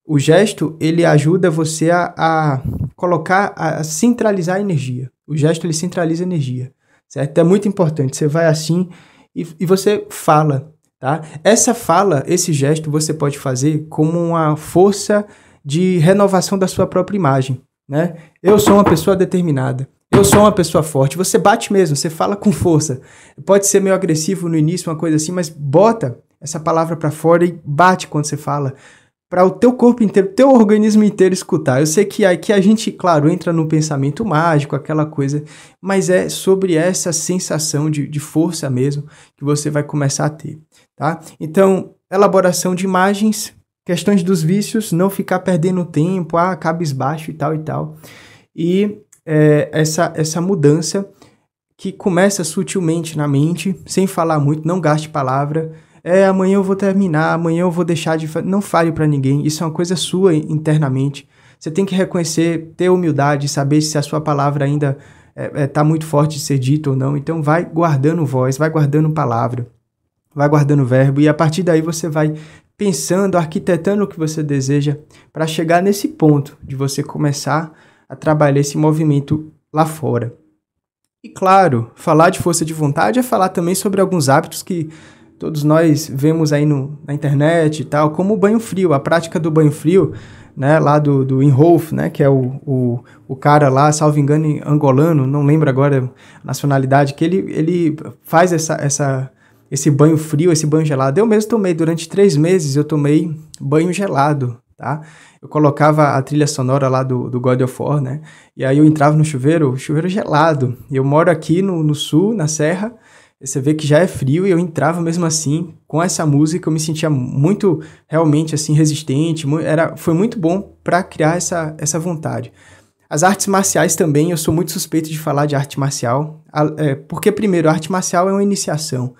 O gesto ele ajuda você a, a colocar, a centralizar a energia. O gesto ele centraliza a energia, certo? É muito importante. Você vai assim e, e você fala Tá? Essa fala, esse gesto, você pode fazer como uma força de renovação da sua própria imagem. Né? Eu sou uma pessoa determinada. Eu sou uma pessoa forte. Você bate mesmo, você fala com força. Pode ser meio agressivo no início, uma coisa assim, mas bota essa palavra para fora e bate quando você fala para o teu corpo inteiro, teu organismo inteiro escutar. Eu sei que aqui a gente, claro, entra no pensamento mágico, aquela coisa, mas é sobre essa sensação de, de força mesmo que você vai começar a ter. Tá? Então, elaboração de imagens, questões dos vícios, não ficar perdendo tempo, ah, cabisbaixo e tal e tal. E é, essa, essa mudança que começa sutilmente na mente, sem falar muito, não gaste palavra. É, amanhã eu vou terminar, amanhã eu vou deixar de. Não fale para ninguém, isso é uma coisa sua internamente. Você tem que reconhecer, ter humildade, saber se a sua palavra ainda está é, é, tá muito forte de ser dita ou não. Então, vai guardando voz, vai guardando palavra. Vai guardando o verbo e a partir daí você vai pensando, arquitetando o que você deseja para chegar nesse ponto de você começar a trabalhar esse movimento lá fora. E claro, falar de força de vontade é falar também sobre alguns hábitos que todos nós vemos aí no, na internet e tal, como o banho frio, a prática do banho frio, né, lá do, do Inhofe, né, que é o, o, o, cara lá, salvo engano, angolano, não lembro agora a nacionalidade, que ele, ele faz essa, essa esse banho frio, esse banho gelado. Eu mesmo tomei durante três meses, eu tomei banho gelado, tá? Eu colocava a trilha sonora lá do, do God of War, né? E aí eu entrava no chuveiro, chuveiro é gelado. Eu moro aqui no, no sul, na serra, você vê que já é frio e eu entrava mesmo assim com essa música, eu me sentia muito realmente assim resistente, era foi muito bom para criar essa essa vontade. As artes marciais também, eu sou muito suspeito de falar de arte marcial, é, porque primeiro, a arte marcial é uma iniciação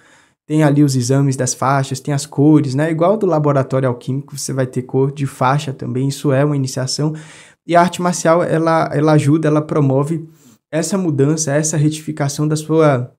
tem ali os exames das faixas, tem as cores, né? Igual do laboratório alquímico, você vai ter cor de faixa também, isso é uma iniciação. E a arte marcial, ela, ela ajuda, ela promove essa mudança, essa retificação da sua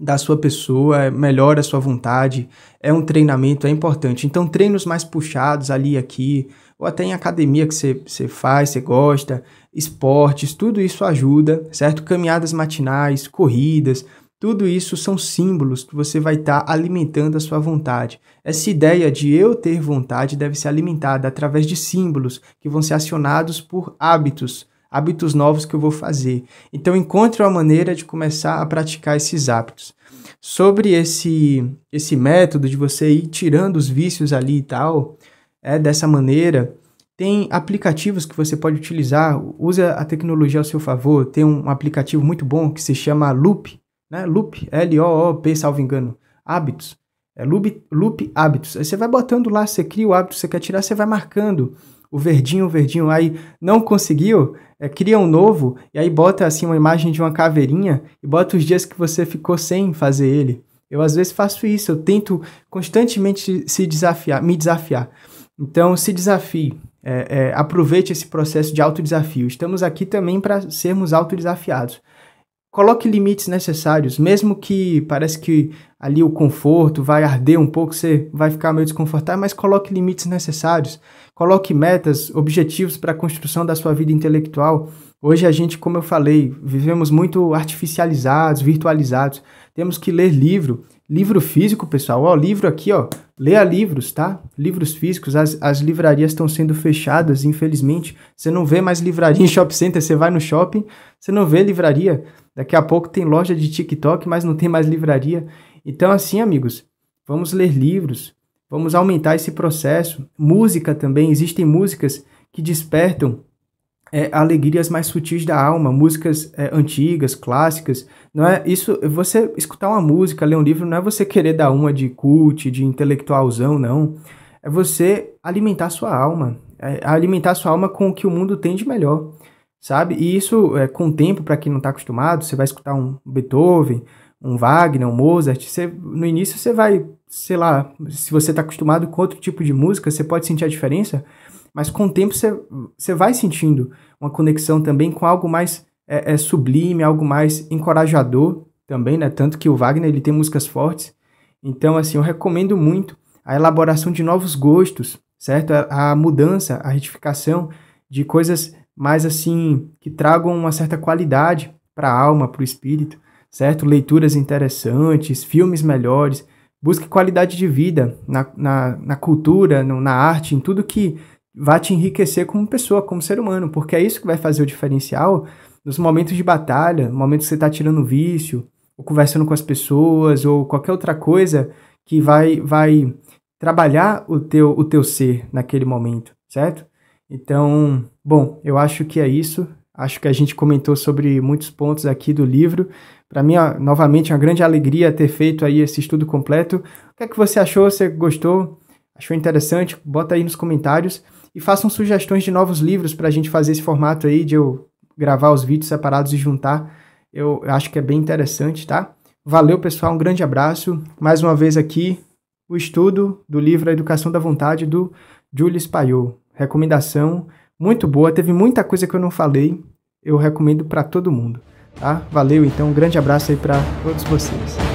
da sua pessoa, é, melhora a sua vontade, é um treinamento, é importante. Então, treinos mais puxados ali e aqui, ou até em academia que você faz, você gosta, esportes, tudo isso ajuda, certo? Caminhadas matinais, corridas, tudo isso são símbolos que você vai estar tá alimentando a sua vontade. Essa ideia de eu ter vontade deve ser alimentada através de símbolos que vão ser acionados por hábitos, hábitos novos que eu vou fazer. Então encontre uma maneira de começar a praticar esses hábitos. Sobre esse esse método de você ir tirando os vícios ali e tal, é dessa maneira, tem aplicativos que você pode utilizar, usa a tecnologia ao seu favor. Tem um aplicativo muito bom que se chama Loop né? Loop, L-O-O-P, salvo engano, hábitos. É loop, loop hábitos. Aí você vai botando lá, você cria o hábito que você quer tirar, você vai marcando o verdinho, o verdinho. Aí não conseguiu, é, cria um novo, e aí bota assim uma imagem de uma caveirinha e bota os dias que você ficou sem fazer ele. Eu às vezes faço isso, eu tento constantemente se desafiar, me desafiar. Então se desafie, é, é, aproveite esse processo de autodesafio. Estamos aqui também para sermos autodesafiados. Coloque limites necessários, mesmo que parece que ali o conforto vai arder um pouco, você vai ficar meio desconfortável, mas coloque limites necessários. Coloque metas, objetivos para a construção da sua vida intelectual. Hoje a gente, como eu falei, vivemos muito artificializados, virtualizados. Temos que ler livro, livro físico, pessoal. Ó, livro aqui, ó. Leia livros, tá? Livros físicos. As, as livrarias estão sendo fechadas, infelizmente. Você não vê mais livraria em shopping center, você vai no shopping, você não vê livraria. Daqui a pouco tem loja de TikTok, mas não tem mais livraria. Então, assim, amigos, vamos ler livros, vamos aumentar esse processo. Música também, existem músicas que despertam é, alegrias mais sutis da alma, músicas é, antigas, clássicas. Não é isso? Você escutar uma música, ler um livro, não é você querer dar uma de cult, de intelectualzão, não. É você alimentar sua alma, é, alimentar sua alma com o que o mundo tem de melhor sabe? E isso, é, com o tempo, para quem não está acostumado, você vai escutar um Beethoven, um Wagner, um Mozart, você, no início você vai, sei lá, se você está acostumado com outro tipo de música, você pode sentir a diferença, mas com o tempo você, você vai sentindo uma conexão também com algo mais é, é, sublime, algo mais encorajador também, né? Tanto que o Wagner ele tem músicas fortes. Então, assim, eu recomendo muito a elaboração de novos gostos, certo? A, a mudança, a retificação de coisas mas assim, que tragam uma certa qualidade para a alma, para o espírito, certo? Leituras interessantes, filmes melhores. Busque qualidade de vida na, na, na cultura, no, na arte, em tudo que vai te enriquecer como pessoa, como ser humano, porque é isso que vai fazer o diferencial nos momentos de batalha, no momento que você está tirando vício, ou conversando com as pessoas, ou qualquer outra coisa que vai, vai trabalhar o teu, o teu ser naquele momento, certo? Então, Bom, eu acho que é isso. Acho que a gente comentou sobre muitos pontos aqui do livro. Para mim, novamente, uma grande alegria ter feito aí esse estudo completo. O que é que você achou? Você gostou? Achou interessante? Bota aí nos comentários e façam sugestões de novos livros para a gente fazer esse formato aí de eu gravar os vídeos separados e juntar. Eu acho que é bem interessante, tá? Valeu, pessoal. Um grande abraço. Mais uma vez aqui, o estudo do livro A Educação da Vontade, do Jules Paiot. Recomendação muito boa, teve muita coisa que eu não falei, eu recomendo para todo mundo, tá? Valeu então, um grande abraço aí para todos vocês.